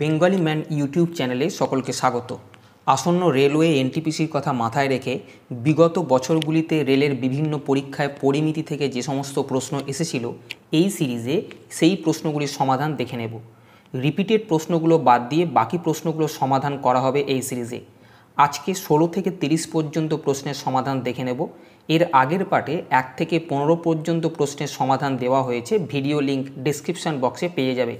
Bengali man YouTube চ্যানেলে সকলকে স্বাগত আসন্ন রেলওয়ে এনটিপিসির কথা মাথায় রেখে বিগত বছরগুলিতে রেলের বিভিন্ন পরীক্ষায় পরিমিতি থেকে যে সমস্ত প্রশ্ন এসেছিল এই সিরিজে সেই প্রশ্নগুলির সমাধান দেখে নেব রিপিটেড প্রশ্নগুলো বাদ দিয়ে বাকি প্রশ্নগুলো সমাধান করা হবে এই সিরিজে আজকে ষোলো থেকে তিরিশ পর্যন্ত প্রশ্নের সমাধান দেখে নেব এর আগের পাটে এক থেকে পনেরো পর্যন্ত প্রশ্নের সমাধান দেওয়া হয়েছে ভিডিও লিঙ্ক ডিসক্রিপশান বক্সে পেয়ে যাবে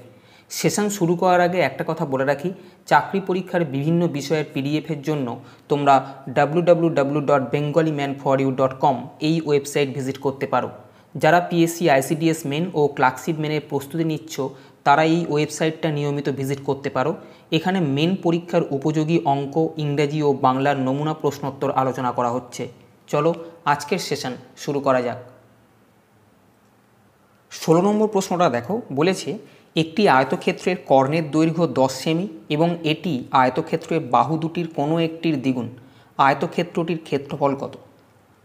সেশন শুরু করার আগে একটা কথা বলে রাখি চাকরি পরীক্ষার বিভিন্ন বিষয়ের পিডিএফের জন্য তোমরা W dot Bengali man for you dot com এই ওয়েবসাইট ভিজিট করতে পারো যারা পিএসসি আইসিডিএস মেন ও ক্লার্কশিপ মেনের প্রস্তুতি নিচ্ছ তারা এই ওয়েবসাইটটা নিয়মিত ভিজিট করতে পারো এখানে মেন পরীক্ষার উপযোগী অঙ্ক ইংরেজি ও বাংলার নমুনা প্রশ্নোত্তর আলোচনা করা হচ্ছে চলো আজকের সেশন শুরু করা যাক ষোলো নম্বর প্রশ্নটা দেখো বলেছে একটি আয়তক্ষেত্রের কর্ণের দৈর্ঘ্য দশ সেমি এবং এটি আয়তক্ষেত্রের বাহু দুটির কোনো একটির দ্বিগুণ আয়তক্ষেত্রটির ক্ষেত্রফল কত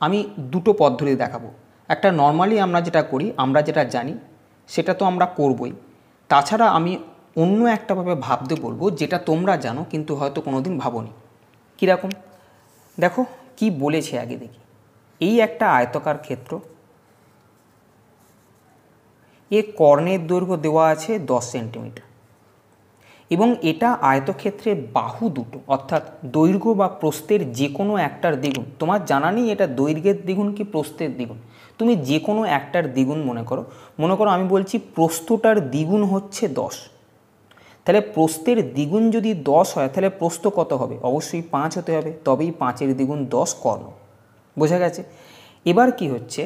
আমি দুটো পদ্ধতি দেখাবো একটা নর্মালি আমরা যেটা করি আমরা যেটা জানি সেটা তো আমরা করবই তাছাড়া আমি অন্য একটাভাবে ভাবতে বলবো যেটা তোমরা জানো কিন্তু হয়তো কোনো দিন ভাবনি কীরকম দেখো কি বলেছে আগে দেখি এই একটা আয়তকার ক্ষেত্র এ কর্ণের দৈর্ঘ্য দেওয়া আছে দশ সেন্টিমিটার এবং এটা আয়তক্ষেত্রে বাহু দুটো অর্থাৎ দৈর্ঘ্য বা প্রস্থের যে কোনো একটার দ্বিগুণ তোমার জানা নেই এটা দৈর্ঘ্যের দ্বিগুণ কি প্রস্থের দ্বিগুণ তুমি যে কোনো একটার দ্বিগুণ মনে করো মনে করো আমি বলছি প্রস্থটার দ্বিগুণ হচ্ছে দশ তাহলে প্রস্থের দ্বিগুণ যদি দশ হয় তাহলে প্রস্থ কত হবে অবশ্যই পাঁচ হতে হবে তবেই পাঁচের দ্বিগুণ দশ কর্ণ বোঝা গেছে এবার কি হচ্ছে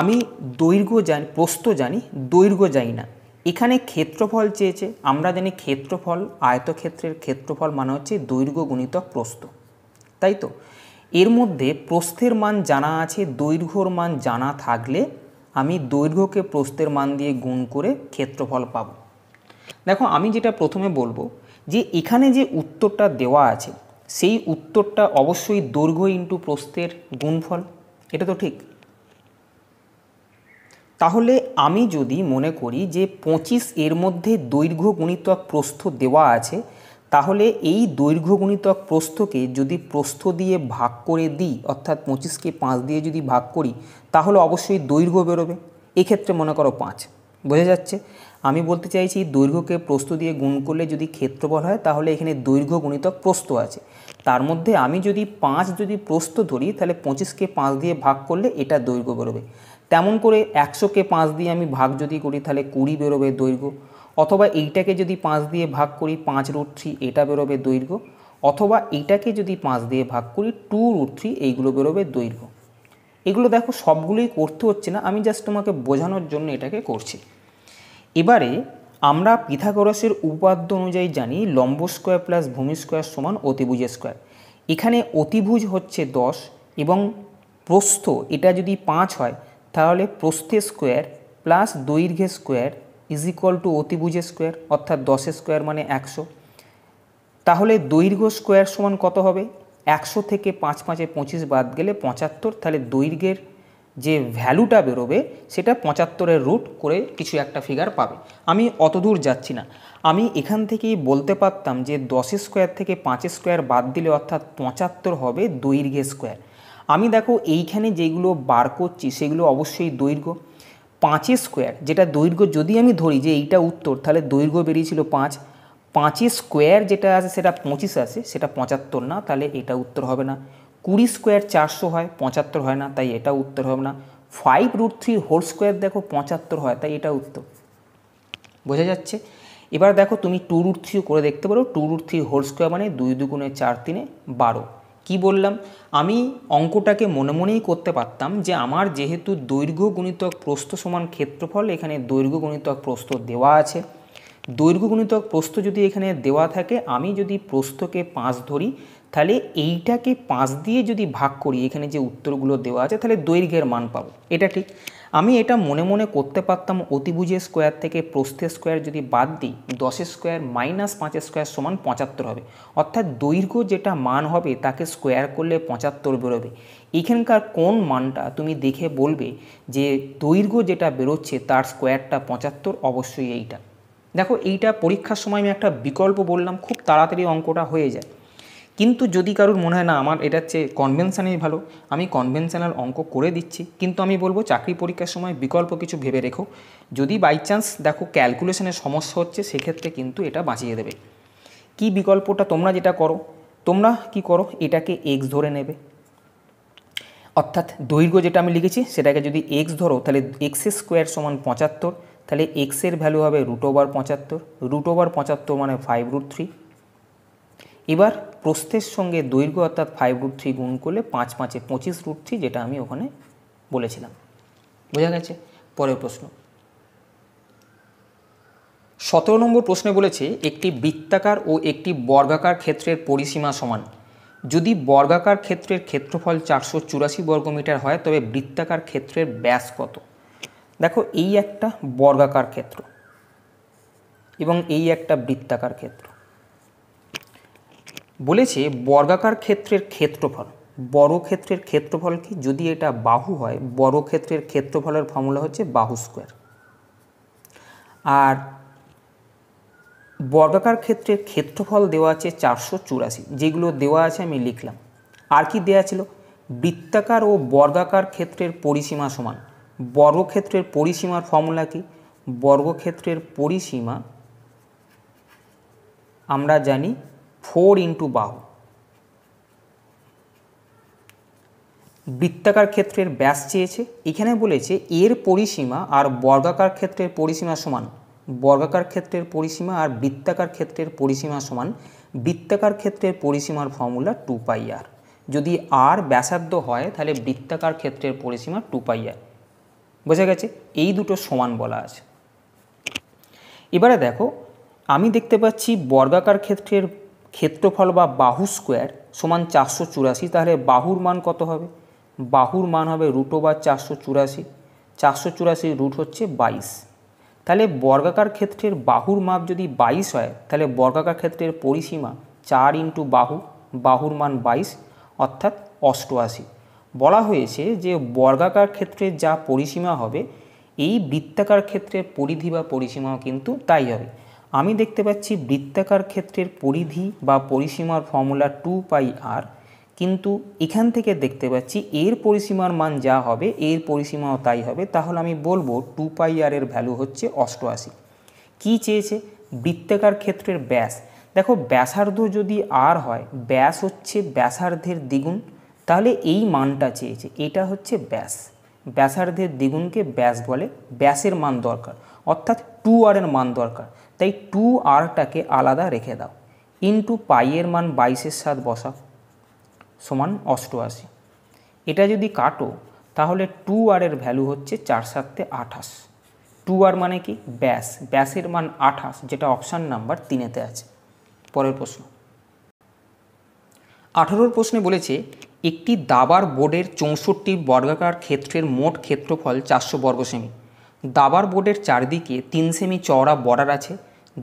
আমি দৈর্ঘ্য জানি প্রস্ত জানি দৈর্ঘ্য জানি না এখানে ক্ষেত্রফল চেয়েছে আমরা জানি ক্ষেত্রফল আয়তক্ষেত্রের ক্ষেত্রফল মানে হচ্ছে দৈর্ঘ্য গুণিতক প্রস্ত তাই তো এর মধ্যে প্রস্থের মান জানা আছে দৈর্ঘ্যর মান জানা থাকলে আমি দৈর্ঘ্যকে প্রস্থের মান দিয়ে গুণ করে ক্ষেত্রফল পাব দেখো আমি যেটা প্রথমে বলবো যে এখানে যে উত্তরটা দেওয়া আছে সেই উত্তরটা অবশ্যই দৈর্ঘ্য ইন্টু প্রস্থের গুণফল এটা তো ঠিক তাহলে আমি যদি মনে করি যে পঁচিশ এর মধ্যে দৈর্ঘ্য গুণিতক প্রস্থ দেওয়া আছে তাহলে এই দৈর্ঘ্য গুণিতক প্রস্থকে যদি প্রস্থ দিয়ে ভাগ করে দিই অর্থাৎ পঁচিশকে পাঁচ দিয়ে যদি ভাগ করি তাহলে অবশ্যই দৈর্ঘ্য বেরোবে এক্ষেত্রে মনে করো পাঁচ বোঝা যাচ্ছে আমি বলতে চাইছি দৈর্ঘ্যকে প্রস্থ দিয়ে গুণ করলে যদি ক্ষেত্রফল হয় তাহলে এখানে দৈর্ঘ্য গুণিতক প্রস্থ আছে তার মধ্যে আমি যদি পাঁচ যদি প্রস্থ ধরি তাহলে পঁচিশকে পাঁচ দিয়ে ভাগ করলে এটা দৈর্ঘ্য বেরোবে তেমন করে একশোকে পাঁচ দিয়ে আমি ভাগ যদি করি তাহলে কুড়ি বেরোবে দৈর্ঘ্য অথবা এইটাকে যদি পাঁচ দিয়ে ভাগ করি পাঁচ রুট থ্রি এটা বেরোবে দৈর্ঘ্য অথবা এইটাকে যদি পাঁচ দিয়ে ভাগ করি টু রুট থ্রি এইগুলো বেরোবে দৈর্ঘ্য এগুলো দেখো সবগুলোই করতে হচ্ছে না আমি জাস্ট তোমাকে বোঝানোর জন্য এটাকে করছি এবারে আমরা পিথাগোরাসের উপাদ্য অনুযায়ী জানি লম্ব স্কোয়ার প্লাস ভূমি স্কোয়ার সমান অতিভুজ স্কোয়ার এখানে অতিভুজ হচ্ছে দশ এবং প্রস্থ এটা যদি পাঁচ হয় তাহলে প্রস্থে স্কোয়ার প্লাস দৈর্ঘ্যে স্কোয়ার ইজ ইকুয়াল টু অতিভুজে স্কোয়ার অর্থাৎ দশে স্কোয়ার মানে একশো তাহলে দৈর্ঘ্য স্কোয়ার সমান কত হবে একশো থেকে পাঁচ পাঁচে পঁচিশ বাদ গেলে পঁচাত্তর তাহলে দৈর্ঘ্যের যে ভ্যালুটা বেরোবে সেটা পঁচাত্তরের রুট করে কিছু একটা ফিগার পাবে আমি অত দূর যাচ্ছি না আমি এখান থেকেই বলতে পারতাম যে দশে স্কোয়ার থেকে পাঁচে স্কোয়ার বাদ দিলে অর্থাৎ পঁচাত্তর হবে দৈর্ঘ্যে স্কোয়ার আমি দেখো এইখানে যেগুলো বার করছি সেগুলো অবশ্যই দৈর্ঘ্য পাঁচে স্কোয়ার যেটা দৈর্ঘ্য যদি আমি ধরি যে এইটা উত্তর তাহলে দৈর্ঘ্য বেরিয়েছিল পাঁচ পাঁচে স্কোয়ার যেটা আছে সেটা পঁচিশ আছে সেটা পঁচাত্তর না তাহলে এটা উত্তর হবে না কুড়ি স্কোয়ার চারশো হয় পঁচাত্তর হয় না তাই এটা উত্তর হবে না five root three whole square দেখো পঁচাত্তর হয় তাই এটা উত্তর বোঝা যাচ্ছে এবার দেখো তুমি টু রুট থ্রিও করে দেখতে পারো two root three whole square মানে দুই দুগুণে চার তিনে বারো কি বললাম আমি অঙ্কটাকে মনে মনেই করতে পারতাম যে আমার যেহেতু দৈর্ঘ্য গুণিতক প্রস্থ সমান ক্ষেত্রফল এখানে দৈর্ঘ্য গুণিতক প্রস্থ দেওয়া আছে দৈর্ঘ্য গুণিতক প্রস্থ যদি এখানে দেওয়া থাকে আমি যদি প্রস্থকে পাঁচ ধরি তাহলে এইটাকে পাঁচ দিয়ে যদি ভাগ করি এখানে যে উত্তরগুলো দেওয়া আছে তাহলে দৈর্ঘ্যের মান পাবো এটা ঠিক আমি এটা মনে মনে করতে পারতাম অতিভুজে স্কোয়ার থেকে প্রস্থের স্কোয়ার যদি বাদ দিই দশের স্কোয়ার মাইনাস পাঁচের স্কোয়ার সমান পঁচাত্তর হবে অর্থাৎ দৈর্ঘ্য যেটা মান হবে তাকে স্কোয়ার করলে পঁচাত্তর বেরোবে এখানকার কোন মানটা তুমি দেখে বলবে যে দৈর্ঘ্য যেটা বেরোচ্ছে তার স্কোয়ারটা পঁচাত্তর অবশ্যই এইটা দেখো এইটা পরীক্ষার সময় আমি একটা বিকল্প বললাম খুব তাড়াতাড়ি অঙ্কটা হয়ে যায় কিন্তু যদি কারুর মনে হয় না আমার এটার চেয়ে কনভেনশানেই ভালো আমি কনভেনশনাল অঙ্ক করে দিচ্ছি কিন্তু আমি বলবো চাকরি পরীক্ষার সময় বিকল্প কিছু ভেবে রেখো যদি বাই চান্স দেখো ক্যালকুলেশনের সমস্যা হচ্ছে সেক্ষেত্রে কিন্তু এটা বাঁচিয়ে দেবে কি বিকল্পটা তোমরা যেটা করো তোমরা কি করো এটাকে এক্স ধরে নেবে অর্থাৎ দৈর্ঘ্য যেটা আমি লিখেছি সেটাকে যদি এক্স ধরো তাহলে এক্স স্কোয়ার সমান পঁচাত্তর তাহলে এক্সের ভ্যালু হবে রুট ওভার পঁচাত্তর রুট ওভার পঁচাত্তর মানে ফাইভ রুট থ্রি এবার প্রস্থের সঙ্গে দৈর্ঘ্য অর্থাৎ ফাইভ রুট থ্রি গুণ করলে পাঁচ পাঁচে পঁচিশ রুট থ্রি যেটা আমি ওখানে বলেছিলাম বোঝা গেছে পরের প্রশ্ন সতেরো নম্বর প্রশ্নে বলেছে একটি বৃত্তাকার ও একটি বর্গাকার ক্ষেত্রের পরিসীমা সমান যদি বর্গাকার ক্ষেত্রের ক্ষেত্রফল চারশো চুরাশি বর্গমিটার হয় তবে বৃত্তাকার ক্ষেত্রের ব্যাস কত দেখো এই একটা বর্গাকার ক্ষেত্র এবং এই একটা বৃত্তাকার ক্ষেত্র বলেছে বর্গাকার ক্ষেত্রের ক্ষেত্রফল বড় ক্ষেত্রের ক্ষেত্রফল কি যদি এটা বাহু হয় বড় ক্ষেত্রের ক্ষেত্রফলের ফর্মুলা হচ্ছে বাহু স্কোয়ার আর বর্গাকার ক্ষেত্রের ক্ষেত্রফল দেওয়া আছে চারশো চুরাশি যেগুলো দেওয়া আছে আমি লিখলাম আর কি দেওয়া ছিল বৃত্তাকার ও বর্গাকার ক্ষেত্রের পরিসীমা সমান বর্গক্ষেত্রের পরিসীমার ফর্মুলা কি বর্গক্ষেত্রের পরিসীমা আমরা জানি ফোর ইন্টু বাহু বৃত্তাকার ক্ষেত্রের ব্যাস চেয়েছে এখানে বলেছে এর পরিসীমা আর বর্গাকার ক্ষেত্রের পরিসীমা সমান বর্গাকার ক্ষেত্রের পরিসীমা আর বৃত্তাকার ক্ষেত্রের পরিসীমা সমান বৃত্তাকার ক্ষেত্রের পরিসীমার ফর্মুলা টু পাই আর যদি আর ব্যাসার্ধ হয় তাহলে বৃত্তাকার ক্ষেত্রের পরিসীমা টু পাই আর বোঝা গেছে এই দুটো সমান বলা আছে এবারে দেখো আমি দেখতে পাচ্ছি বর্গাকার ক্ষেত্রের ক্ষেত্রফল বা বাহু স্কোয়ার সমান চারশো চুরাশি তাহলে বাহুর মান কত হবে বাহুর মান হবে রুট ওভার চারশো চুরাশি চারশো চুরাশির রুট হচ্ছে বাইশ তাহলে বর্গাকার ক্ষেত্রের বাহুর মাপ যদি বাইশ হয় তাহলে বর্গাকার ক্ষেত্রের পরিসীমা চার ইন্টু বাহু বাহুর মান বাইশ অর্থাৎ অষ্টআশি বলা হয়েছে যে বর্গাকার ক্ষেত্রের যা পরিসীমা হবে এই বৃত্তাকার ক্ষেত্রের পরিধি বা পরিসীমাও কিন্তু তাই হবে আমি দেখতে পাচ্ছি বৃত্তাকার ক্ষেত্রের পরিধি বা পরিসীমার ফর্মুলা টু পাই আর কিন্তু এখান থেকে দেখতে পাচ্ছি এর পরিসীমার মান যা হবে এর পরিসীমাও তাই হবে তাহলে আমি বলবো টু পাই আর এর ভ্যালু হচ্ছে অষ্টআশি কী চেয়েছে বৃত্তাকার ক্ষেত্রের ব্যাস দেখো ব্যাসার্ধ যদি আর হয় ব্যাস হচ্ছে ব্যাসার্ধের দ্বিগুণ তাহলে এই মানটা চেয়েছে এটা হচ্ছে ব্যাস ব্যাসার্ধের দ্বিগুণকে ব্যাস বলে ব্যাসের মান দরকার অর্থাৎ টু আর এর মান দরকার তাই টু আরটাকে আলাদা রেখে দাও ইন্টু পাইয়ের মান বাইশের সাত বসাও সমান অষ্টআশি এটা যদি কাটো তাহলে টু আরের ভ্যালু হচ্ছে চার সাতে আঠাশ টু আর মানে কি ব্যাস ব্যাসের মান আঠাশ যেটা অপশান নাম্বার তিনেতে আছে পরের প্রশ্ন আঠারোর প্রশ্নে বলেছে একটি দাবার বোর্ডের চৌষট্টি বর্গাকার ক্ষেত্রের মোট ক্ষেত্রফল চারশো বর্গ সেমি দাবার বোর্ডের চারদিকে তিন সেমি চওড়া বর্ডার আছে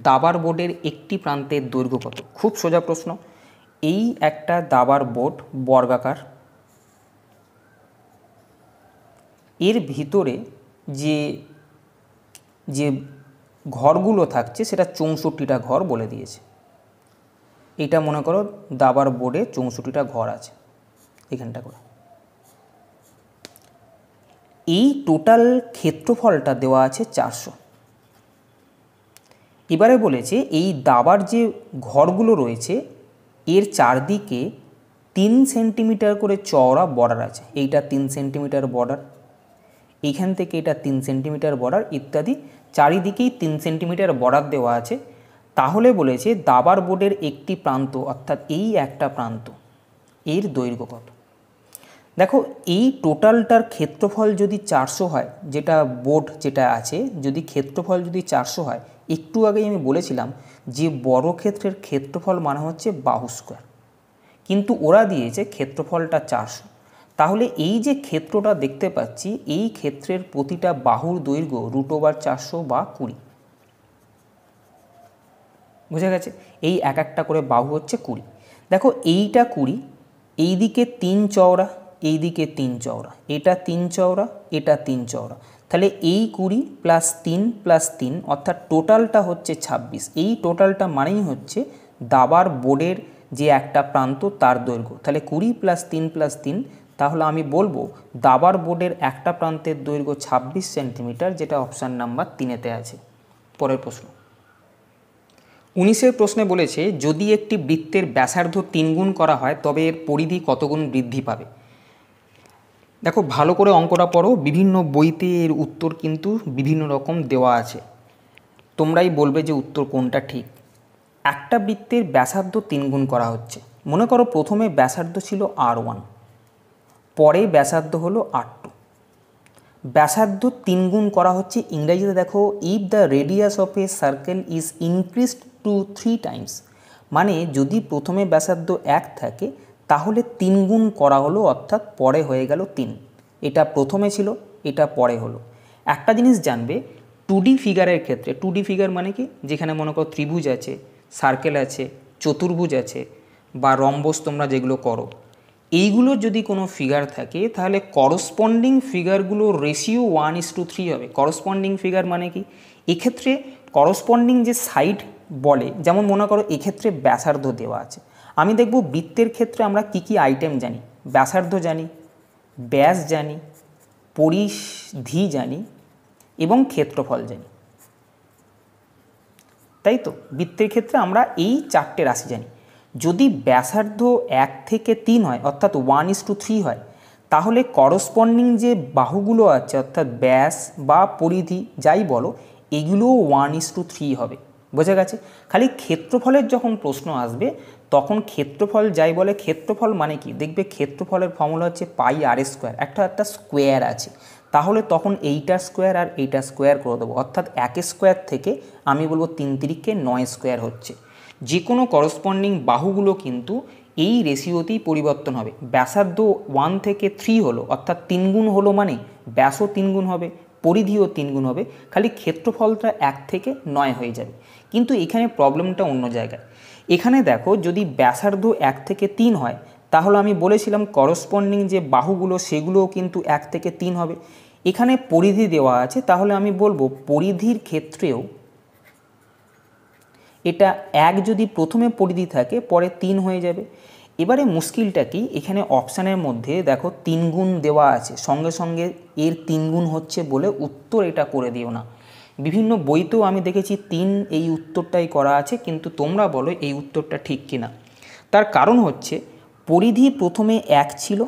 দাবার বোর্ডের একটি প্রান্তের দৈর্ঘ্য কত খুব সোজা প্রশ্ন এই একটা দাবার বোর্ড বর্গাকার এর ভিতরে যে যে ঘরগুলো থাকছে সেটা চৌষট্টিটা ঘর বলে দিয়েছে এটা মনে করো দাবার বোর্ডে চৌষট্টিটা ঘর আছে এখানটা করে এই টোটাল ক্ষেত্রফলটা দেওয়া আছে চারশো এবারে বলেছে এই দাবার যে ঘরগুলো রয়েছে এর চারদিকে তিন সেন্টিমিটার করে চওড়া বর্ডার আছে এইটা তিন সেন্টিমিটার বর্ডার এখান থেকে এটা তিন সেন্টিমিটার বর্ডার ইত্যাদি চারিদিকেই তিন সেন্টিমিটার বর্ডার দেওয়া আছে তাহলে বলেছে দাবার বোর্ডের একটি প্রান্ত অর্থাৎ এই একটা প্রান্ত এর দৈর্ঘ্য কত দেখো এই টোটালটার ক্ষেত্রফল যদি চারশো হয় যেটা বোর্ড যেটা আছে যদি ক্ষেত্রফল যদি চারশো হয় একটু আগেই আমি বলেছিলাম যে বড় ক্ষেত্রের ক্ষেত্রফল মানে হচ্ছে বাহু স্কোয়ার কিন্তু ওরা দিয়েছে ক্ষেত্রফলটা চারশো তাহলে এই যে ক্ষেত্রটা দেখতে পাচ্ছি এই ক্ষেত্রের প্রতিটা বাহুর দৈর্ঘ্য রুট ওভার চারশো বা কুড়ি বুঝা গেছে এই এক একটা করে বাহু হচ্ছে কুড়ি দেখো এইটা কুড়ি এই দিকে তিন চওড়া এই দিকে তিন চওড়া এটা তিন চওড়া এটা তিন চওড়া তাহলে এই কুড়ি প্লাস তিন প্লাস তিন অর্থাৎ টোটালটা হচ্ছে ২৬ এই টোটালটা মানেই হচ্ছে দাবার বোর্ডের যে একটা প্রান্ত তার দৈর্ঘ্য তাহলে কুড়ি প্লাস তিন প্লাস তিন তাহলে আমি বলবো দাবার বোর্ডের একটা প্রান্তের দৈর্ঘ্য ২৬ সেন্টিমিটার যেটা অপশান নাম্বার তিনেতে আছে পরের প্রশ্ন উনিশের প্রশ্নে বলেছে যদি একটি বৃত্তের ব্যাসার্ধ তিনগুণ করা হয় তবে এর পরিধি কতগুণ বৃদ্ধি পাবে দেখো ভালো করে অঙ্কটা পড়ো বিভিন্ন বইতে এর উত্তর কিন্তু বিভিন্ন রকম দেওয়া আছে তোমরাই বলবে যে উত্তর কোনটা ঠিক একটা বৃত্তের ব্যাসার্ধ তিনগুণ করা হচ্ছে মনে করো প্রথমে ব্যাসার্ধ ছিল আর ওয়ান পরে ব্যাসার্ধ হলো আর টু ব্যাসার্ধ তিনগুণ করা হচ্ছে ইংরাজিতে দেখো if the radius of a circle is increased to three times মানে যদি প্রথমে ব্যাসার্ধ এক থাকে তাহলে তিন গুণ করা হলো অর্থাৎ পরে হয়ে গেল তিন এটা প্রথমে ছিল এটা পরে হলো একটা জিনিস জানবে টু ডি ফিগারের ক্ষেত্রে টু ডি ফিগার মানে কি যেখানে মনে করো ত্রিভুজ আছে সার্কেল আছে চতুর্ভুজ আছে বা রম্বস তোমরা যেগুলো করো এইগুলো যদি কোনো ফিগার থাকে তাহলে করসপন্ডিং ফিগারগুলো ratio one is to three হবে করসপন্ডিং ফিগার মানে কি এক্ষেত্রে করসপন্ডিং যে সাইড বলে যেমন মনে করো এক্ষেত্রে ব্যাসার্ধ দেওয়া আছে আমি দেখব বৃত্তের ক্ষেত্রে আমরা কি কি আইটেম জানি ব্যাসার্ধ জানি ব্যাস জানি পরিধি জানি এবং ক্ষেত্রফল জানি তাই তো বৃত্তের ক্ষেত্রে আমরা এই চারটে রাশি জানি যদি ব্যাসার্ধ এক থেকে তিন হয় অর্থাৎ ওয়ান ইস টু থ্রি হয় তাহলে করসপন্ডিং যে বাহুগুলো আছে অর্থাৎ ব্যাস বা পরিধি যাই বলো এগুলোও ওয়ান ইস টু থ্রি হবে বোঝা গেছে খালি ক্ষেত্রফলের যখন প্রশ্ন আসবে তখন ক্ষেত্রফল যাই বলে ক্ষেত্রফল মানে কি দেখবে ক্ষেত্রফলের ফর্মুলা হচ্ছে পাই আর স্কোয়ার একটা একটা স্কোয়ার আছে তাহলে তখন এইটা স্কোয়ার আর এইটা স্কোয়ার করে দেবো অর্থাৎ এক স্কোয়ার থেকে আমি বলবো তিন তিরিককে নয় স্কোয়ার হচ্ছে যে কোনো করসপন্ডিং বাহুগুলো কিন্তু এই রেশিওতেই পরিবর্তন হবে ব্যাসার্ধ ওয়ান থেকে থ্রি হলো অর্থাৎ তিনগুণ হলো মানে ব্যাসও তিনগুণ হবে পরিধিও তিনগুণ হবে খালি ক্ষেত্রফলটা এক থেকে নয় হয়ে যাবে কিন্তু এখানে প্রবলেমটা অন্য জায়গায় এখানে দেখো যদি ব্যাসার্ধ এক থেকে তিন হয় তাহলে আমি বলেছিলাম করসপন্ডিং যে বাহুগুলো সেগুলোও কিন্তু এক থেকে তিন হবে এখানে পরিধি দেওয়া আছে তাহলে আমি বলবো পরিধির ক্ষেত্রেও এটা এক যদি প্রথমে পরিধি থাকে পরে তিন হয়ে যাবে এবারে মুশকিলটা কি এখানে অপশানের মধ্যে দেখো তিনগুণ দেওয়া আছে সঙ্গে সঙ্গে এর তিনগুণ হচ্ছে বলে উত্তর এটা করে দিও না বিভিন্ন বইতেও আমি দেখেছি তিন এই উত্তরটাই করা আছে কিন্তু তোমরা বলো এই উত্তরটা ঠিক কিনা তার কারণ হচ্ছে পরিধি প্রথমে এক ছিল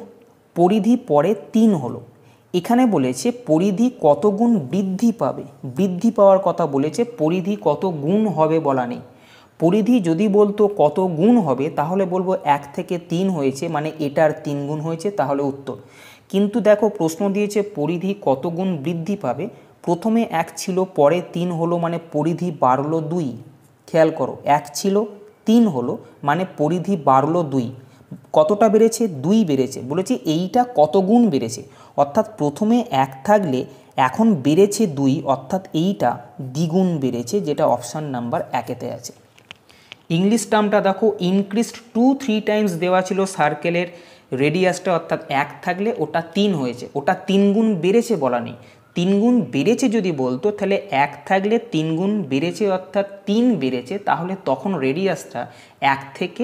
পরিধি পরে তিন হলো এখানে বলেছে পরিধি কত গুণ বৃদ্ধি পাবে বৃদ্ধি পাওয়ার কথা বলেছে পরিধি কত গুণ হবে বলা নেই পরিধি যদি বলতো কত গুণ হবে তাহলে বলবো এক থেকে তিন হয়েছে মানে এটার তিন গুণ হয়েছে তাহলে উত্তর কিন্তু দেখো প্রশ্ন দিয়েছে পরিধি কত গুণ বৃদ্ধি পাবে প্রথমে এক ছিল পরে তিন হলো মানে পরিধি বাড়লো দুই খেয়াল করো এক ছিল তিন হলো মানে পরিধি বাড়লো দুই কতটা বেড়েছে দুই বেড়েছে বলেছে এইটা কত গুণ বেড়েছে অর্থাৎ প্রথমে এক থাকলে এখন বেড়েছে দুই অর্থাৎ এইটা দ্বিগুণ বেড়েছে যেটা অপশান নাম্বার একেতে আছে ইংলিশ টার্মটা দেখো ইনক্রিজড টু থ্রি টাইমস দেওয়া ছিল সার্কেলের রেডিয়াসটা অর্থাৎ এক থাকলে ওটা তিন হয়েছে ওটা তিন গুণ বেড়েছে বলা নেই তিন গুণ বেড়েছে যদি বলতো তাহলে এক থাকলে তিন গুণ বেড়েছে অর্থাৎ তিন বেড়েছে তাহলে তখন রেডিয়াসটা এক থেকে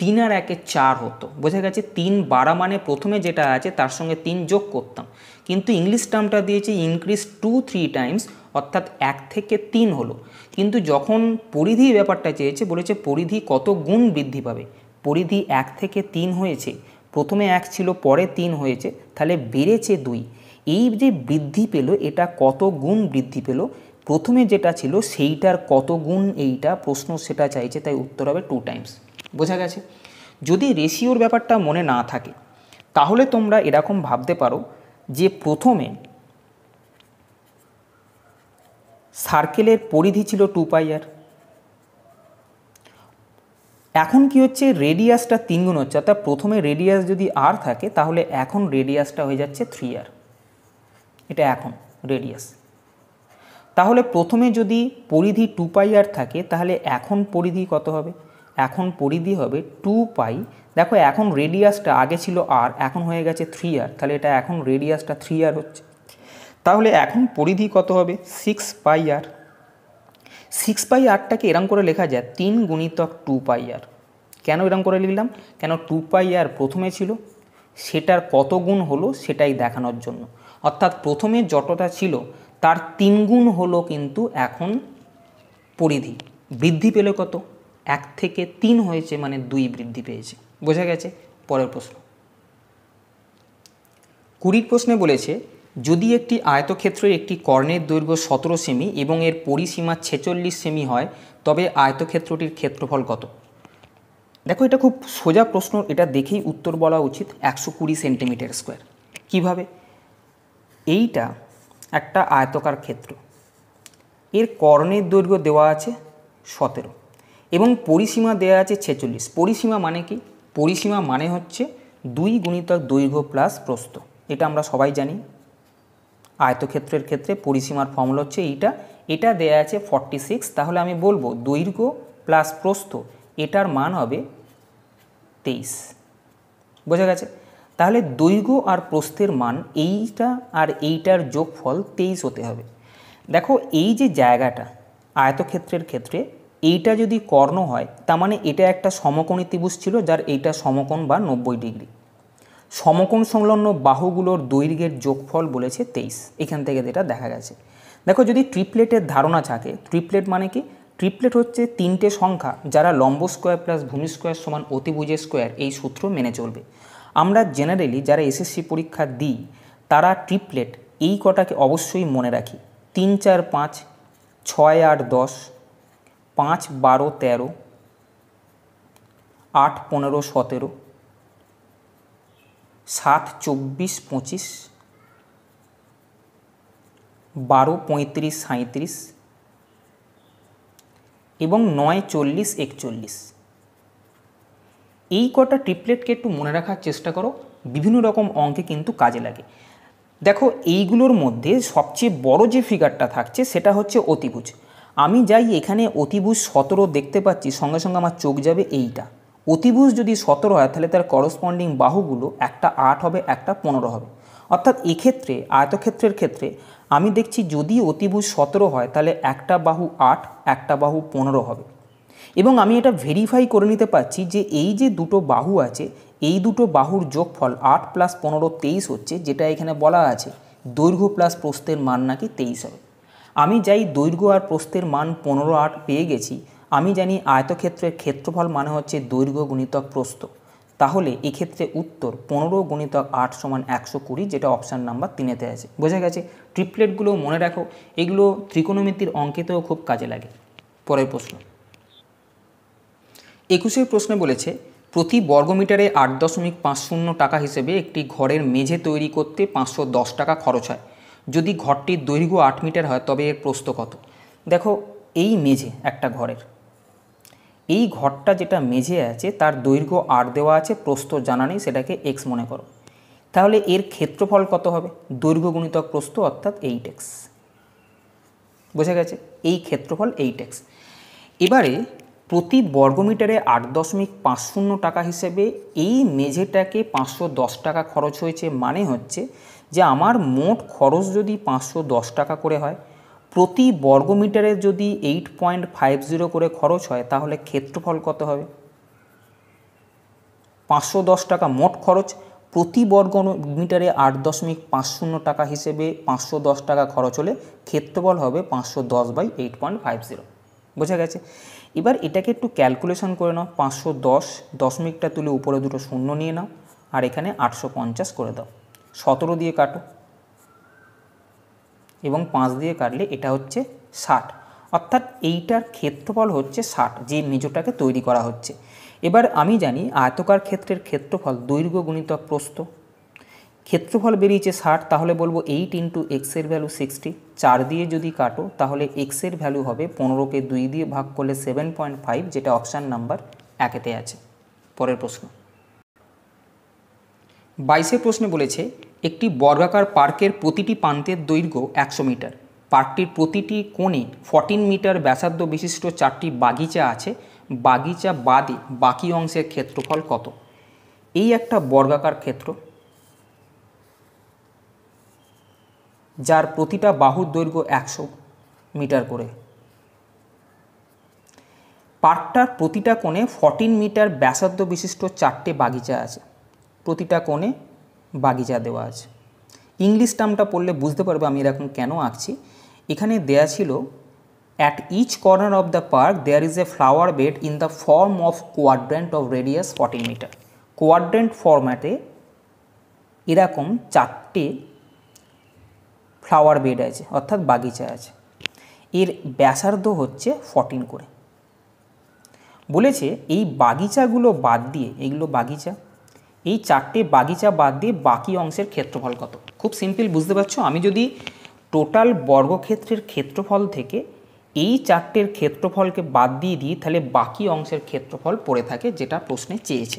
তিন আর একে চার হতো বোঝা গেছে তিন বাড়া মানে প্রথমে যেটা আছে তার সঙ্গে তিন যোগ করতাম কিন্তু ইংলিশ টার্মটা দিয়েছে ইনক্রিজ টু থ্রি টাইমস অর্থাৎ এক থেকে তিন হলো কিন্তু যখন পরিধি ব্যাপারটা চেয়েছে বলেছে পরিধি কত গুণ বৃদ্ধি পাবে পরিধি এক থেকে তিন হয়েছে প্রথমে এক ছিল পরে তিন হয়েছে তাহলে বেড়েছে দুই এই যে বৃদ্ধি পেল এটা কত গুণ বৃদ্ধি পেল প্রথমে যেটা ছিল সেইটার কত গুণ এইটা প্রশ্ন সেটা চাইছে তাই উত্তর হবে টু টাইমস বোঝা গেছে যদি রেশিওর ব্যাপারটা মনে না থাকে তাহলে তোমরা এরকম ভাবতে পারো যে প্রথমে সার্কেলের পরিধি ছিল টু পাইয়ার আর এখন কি হচ্ছে রেডিয়াসটা তিন গুণ হচ্ছে অর্থাৎ প্রথমে রেডিয়াস যদি আর থাকে তাহলে এখন রেডিয়াসটা হয়ে যাচ্ছে থ্রি আর এটা এখন রেডিয়াস তাহলে প্রথমে যদি পরিধি টু পাই আর থাকে তাহলে এখন পরিধি কত হবে এখন পরিধি হবে টু পাই দেখো এখন রেডিয়াসটা আগে ছিল আর এখন হয়ে গেছে থ্রি আর তাহলে এটা এখন রেডিয়াসটা থ্রি আর হচ্ছে তাহলে এখন পরিধি কত হবে সিক্স পাই আর সিক্স পাই আরটাকে এরম করে লেখা যায় তিন গুণিতক টু পাই আর কেন এরম করে লিখলাম কেন টু পাই আর প্রথমে ছিল সেটার কত গুণ হলো সেটাই দেখানোর জন্য অর্থাৎ প্রথমে যতটা ছিল তার তিনগুণ হলো কিন্তু এখন পরিধি বৃদ্ধি পেলে কত এক থেকে তিন হয়েছে মানে দুই বৃদ্ধি পেয়েছে বোঝা গেছে পরের প্রশ্ন কুড়ির প্রশ্নে বলেছে যদি একটি আয়তক্ষেত্রের একটি কর্ণের দৈর্ঘ্য সতেরো সেমি এবং এর পরিসীমা ছেচল্লিশ সেমি হয় তবে আয়তক্ষেত্রটির ক্ষেত্রফল কত দেখো এটা খুব সোজা প্রশ্ন এটা দেখেই উত্তর বলা উচিত একশো কুড়ি সেন্টিমিটার স্কোয়ার কীভাবে এইটা একটা আয়তকার ক্ষেত্র এর কর্ণের দৈর্ঘ্য দেওয়া আছে সতেরো এবং পরিসীমা দেওয়া আছে ছেচল্লিশ পরিসীমা মানে কি পরিসীমা মানে হচ্ছে দুই গুণিতক দৈর্ঘ্য প্লাস প্রস্থ এটা আমরা সবাই জানি আয়তক্ষেত্রের ক্ষেত্রে পরিসীমার ফর্মুলা হচ্ছে এইটা এটা দেয়া আছে ফর্টি সিক্স তাহলে আমি বলবো দৈর্ঘ্য প্লাস প্রস্থ এটার মান হবে তেইশ বোঝা গেছে তাহলে দৈর্ঘ্য আর প্রস্থের মান এইটা আর এইটার যোগফল তেইশ হতে হবে দেখো এই যে জায়গাটা আয়তক্ষেত্রের ক্ষেত্রে এইটা যদি কর্ণ হয় তার মানে এটা একটা সমকোণী ত্রিভুজ ছিল যার এইটা সমকোণ বা নব্বই ডিগ্রি সমকোণ সংলগ্ন বাহুগুলোর দৈর্ঘ্যের যোগফল বলেছে তেইশ এখান থেকে যেটা দেখা গেছে দেখো যদি ট্রিপলেটের ধারণা থাকে ট্রিপলেট মানে কি ট্রিপলেট হচ্ছে তিনটে সংখ্যা যারা লম্ব স্কোয়ার প্লাস ভূমি স্কোয়ার সমান অতিভুজের স্কোয়ার এই সূত্র মেনে চলবে আমরা জেনারেলি যারা এসএসসি পরীক্ষা দিই তারা ট্রিপলেট এই কটাকে অবশ্যই মনে রাখি তিন চার পাঁচ ছয় আট দশ পাঁচ বারো তেরো আট পনেরো সতেরো সাত চব্বিশ পঁচিশ বারো পঁয়ত্রিশ সাঁত্রিশ এবং নয় চল্লিশ একচল্লিশ এই কটা ট্রিপলেটকে একটু মনে রাখার চেষ্টা করো বিভিন্ন রকম অঙ্কে কিন্তু কাজে লাগে দেখো এইগুলোর মধ্যে সবচেয়ে বড় যে ফিগারটা থাকছে সেটা হচ্ছে অতিভুজ আমি যাই এখানে অতিভুজ সতেরো দেখতে পাচ্ছি সঙ্গে সঙ্গে আমার চোখ যাবে এইটা অতিভুজ যদি সতেরো হয় তাহলে তার করসপন্ডিং বাহুগুলো একটা আট হবে একটা পনেরো হবে অর্থাৎ এক্ষেত্রে আয়তক্ষেত্রের ক্ষেত্রে আমি দেখছি যদি অতিভুজ সতেরো হয় তাহলে একটা বাহু আট একটা বাহু পনেরো হবে এবং আমি এটা ভেরিফাই করে নিতে পারছি যে এই যে দুটো বাহু আছে এই দুটো বাহুর যোগফল আট প্লাস পনেরো তেইশ হচ্ছে যেটা এখানে বলা আছে দৈর্ঘ্য প্লাস প্রস্থের মান নাকি তেইশ হবে আমি যাই দৈর্ঘ্য আর প্রস্থের মান পনেরো আট পেয়ে গেছি আমি জানি আয়তক্ষেত্রের ক্ষেত্রফল মানে হচ্ছে দৈর্ঘ্য গুণিতক প্রস্থ তাহলে এক্ষেত্রে উত্তর পনেরো গুণিতক আট সমান একশো কুড়ি যেটা অপশান নাম্বার তিনেতে আছে বোঝা গেছে ট্রিপলেটগুলো মনে রাখো এগুলো ত্রিকোণমিতির অঙ্কেতেও খুব কাজে লাগে পরের প্রশ্ন একুশে প্রশ্নে বলেছে প্রতি বর্গমিটারে আট দশমিক পাঁচ শূন্য টাকা হিসেবে একটি ঘরের মেঝে তৈরি করতে পাঁচশো দশ টাকা খরচ হয় যদি ঘরটির দৈর্ঘ্য আট মিটার হয় তবে এর প্রস্ত কত দেখো এই মেঝে একটা ঘরের এই ঘরটা যেটা মেঝে আছে তার দৈর্ঘ্য আট দেওয়া আছে প্রস্ত জানা নেই সেটাকে এক্স মনে করো তাহলে এর ক্ষেত্রফল কত হবে দৈর্ঘ্য গুণিতক প্রস্ত অর্থাৎ এইট এক্স বোঝা গেছে এই ক্ষেত্রফল এইট এক্স এবারে প্রতি বর্গমিটারে আট দশমিক পাঁচ শূন্য টাকা হিসেবে এই মেঝেটাকে পাঁচশো দশ টাকা খরচ হয়েছে মানে হচ্ছে যে আমার মোট খরচ যদি পাঁচশো দশ টাকা করে হয় প্রতি বর্গমিটারে যদি এইট পয়েন্ট ফাইভ জিরো করে খরচ হয় তাহলে ক্ষেত্রফল কত হবে পাঁচশো দশ টাকা মোট খরচ প্রতি বর্গ মিটারে আট দশমিক পাঁচ শূন্য টাকা হিসেবে পাঁচশো দশ টাকা খরচ হলে ক্ষেত্রফল হবে পাঁচশো দশ by eight point five zero বোঝা গেছে এবার এটাকে একটু ক্যালকুলেশন করে নাও পাঁচশো দশ দশমিকটা তুলে উপরে দুটো শূন্য নিয়ে নাও আর এখানে আটশো পঞ্চাশ করে দাও সতেরো দিয়ে কাটো এবং পাঁচ দিয়ে কাটলে এটা হচ্ছে ষাট অর্থাৎ এইটার ক্ষেত্রফল হচ্ছে ষাট যে মেজোটাকে তৈরি করা হচ্ছে এবার আমি জানি আয়তকার ক্ষেত্রের ক্ষেত্রফল দৈর্ঘ্য গুণিতক প্রস্তুত ক্ষেত্রফল বেরিয়েছে ষাট তাহলে বলবো এইট ইন্টু এক্সের ভ্যালু সিক্সটি চার দিয়ে যদি কাটো তাহলে এক্সের ভ্যালু হবে পনেরোকে দুই দিয়ে ভাগ করলে সেভেন পয়েন্ট ফাইভ যেটা অপশান নাম্বার একেতে আছে পরের প্রশ্ন বাইশের প্রশ্নে বলেছে একটি বর্গাকার পার্কের প্রতিটি প্রান্তের দৈর্ঘ্য একশো মিটার পার্কটির প্রতিটি কোণে ফর্টিন মিটার ব্যাসার্ধ বিশিষ্ট চারটি বাগিচা আছে বাগিচা বাদে বাকি অংশের ক্ষেত্রফল কত এই একটা বর্গাকার ক্ষেত্র যার প্রতিটা বাহুর দৈর্ঘ্য একশো মিটার করে পার্কটার প্রতিটা কোণে ফর্টিন মিটার ব্যাসার্ধ বিশিষ্ট চারটে বাগিচা আছে প্রতিটা কোণে বাগিচা দেওয়া আছে ইংলিশ টার্মটা পড়লে বুঝতে পারবে আমি এরকম কেন আঁকছি এখানে দেয়া ছিল at each corner of the park there is a flower bed in the form of quadrant of radius fourteen metre quadrant ফর্ম্যাটে এরকম চারটে ফ্লাওয়ার বেড আছে অর্থাৎ বাগিচা আছে এর ব্যাসার্ধ হচ্ছে ফর্টিন করে বলেছে এই বাগিচাগুলো বাদ দিয়ে এইগুলো বাগিচা এই চারটে বাগিচা বাদ দিয়ে বাকি অংশের ক্ষেত্রফল কত খুব সিম্পল বুঝতে পারছো আমি যদি টোটাল বর্গক্ষেত্রের ক্ষেত্রফল থেকে এই চারটের ক্ষেত্রফলকে বাদ দিয়ে দিই তাহলে বাকি অংশের ক্ষেত্রফল পড়ে থাকে যেটা প্রশ্নে চেয়েছে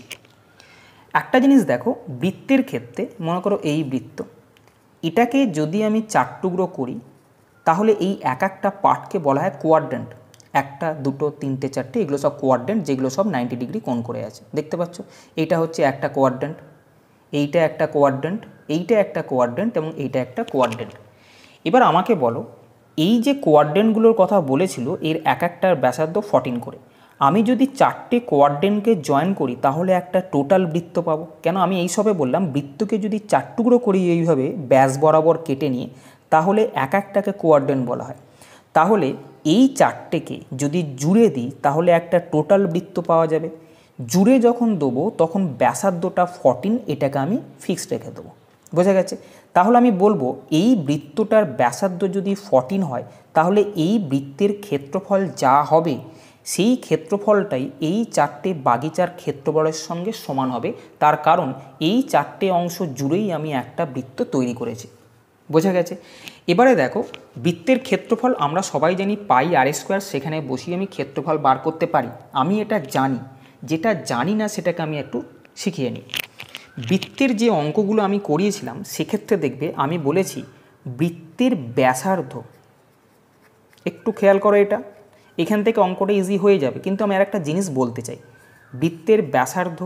একটা জিনিস দেখো বৃত্তের ক্ষেত্রে মনে করো এই বৃত্ত এটাকে যদি আমি চার টুকরো করি তাহলে এই এক একটা পার্টকে বলা হয় কোয়ারডেন্ট একটা দুটো তিনটে চারটে এগুলো সব কোয়ারডেন্ট যেগুলো সব নাইনটি ডিগ্রি কোণ করে আছে দেখতে পাচ্ছ এইটা হচ্ছে একটা কোয়ারডেন্ট এইটা একটা কোয়ারডেন্ট এইটা একটা কোয়ারডেন্ট এবং এইটা একটা কোয়ারডেন্ট এবার আমাকে বলো এই যে কোয়ারডেন্টগুলোর কথা বলেছিল এর এক একটার ব্যাসার্ধ ফর্টিন করে আমি যদি চারটে কোয়ার্ডেনকে জয়েন করি তাহলে একটা টোটাল বৃত্ত পাবো কেন আমি এই সবে বললাম বৃত্তকে যদি চার টুকরো করি এইভাবে ব্যাস বরাবর কেটে নিয়ে তাহলে এক একটাকে কোয়ার্ডেন বলা হয় তাহলে এই চারটেকে যদি জুড়ে দিই তাহলে একটা টোটাল বৃত্ত পাওয়া যাবে জুড়ে যখন দেবো তখন ব্যাসার্ধটা ফর্টিন এটাকে আমি ফিক্সড রেখে দেবো বোঝা গেছে তাহলে আমি বলবো এই বৃত্তটার ব্যাসার্ধ যদি ফর্টিন হয় তাহলে এই বৃত্তের ক্ষেত্রফল যা হবে সেই ক্ষেত্রফলটাই এই চারটে বাগিচার ক্ষেত্রফলের সঙ্গে সমান হবে তার কারণ এই চারটে অংশ জুড়েই আমি একটা বৃত্ত তৈরি করেছি বোঝা গেছে এবারে দেখো বৃত্তের ক্ষেত্রফল আমরা সবাই জানি পাই আর স্কোয়ার সেখানে বসিয়ে আমি ক্ষেত্রফল বার করতে পারি আমি এটা জানি যেটা জানি না সেটাকে আমি একটু শিখিয়ে নিই বৃত্তের যে অঙ্কগুলো আমি করিয়েছিলাম সেক্ষেত্রে দেখবে আমি বলেছি বৃত্তের ব্যাসার্ধ একটু খেয়াল করো এটা এখান থেকে অঙ্কটা ইজি হয়ে যাবে কিন্তু আমি আর একটা জিনিস বলতে চাই বৃত্তের ব্যাসার্ধ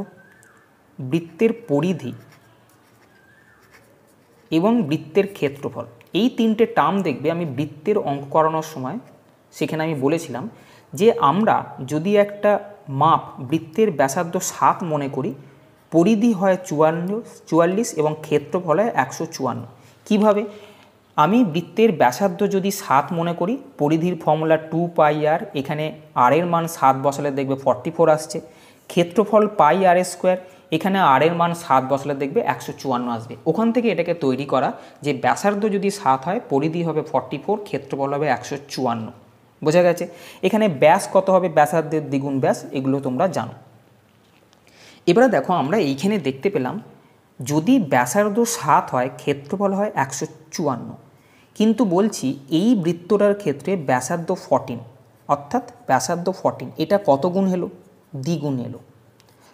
বৃত্তের পরিধি এবং বৃত্তের ক্ষেত্রফল এই তিনটে টার্ম দেখবে আমি বৃত্তের অঙ্ক করানোর সময় সেখানে আমি বলেছিলাম যে আমরা যদি একটা মাপ বৃত্তের ব্যাসার্ধ সাত মনে করি পরিধি হয় চুয়ান্ন চুয়াল্লিশ এবং ক্ষেত্রফল হয় একশো চুয়ান্ন কীভাবে আমি বৃত্তের ব্যাসার্ধ যদি সাত মনে করি পরিধির ফর্মুলা টু পাই আর এখানে আর এর মান সাত বসালে দেখবে ফর্টি ফোর আসছে ক্ষেত্রফল পাই আর স্কোয়ার এখানে আর এর মান সাত বসালে দেখবে একশো চুয়ান্ন আসবে ওখান থেকে এটাকে তৈরি করা যে ব্যাসার্ধ যদি সাত হয় পরিধি হবে ফর্টি ফোর ক্ষেত্রফল হবে একশো চুয়ান্ন বোঝা গেছে এখানে ব্যাস কত হবে ব্যাসার্ধের দ্বিগুণ ব্যাস এগুলো তোমরা জানো এবারে দেখো আমরা এইখানে দেখতে পেলাম যদি ব্যাসার্ধ সাত হয় ক্ষেত্রফল হয় একশো চুয়ান্ন কিন্তু বলছি এই বৃত্তটার ক্ষেত্রে ব্যাসার্ধ ফর্টিন অর্থাৎ ব্যাসার্ধ ফর্টিন এটা কত গুণ এলো দ্বিগুণ এলো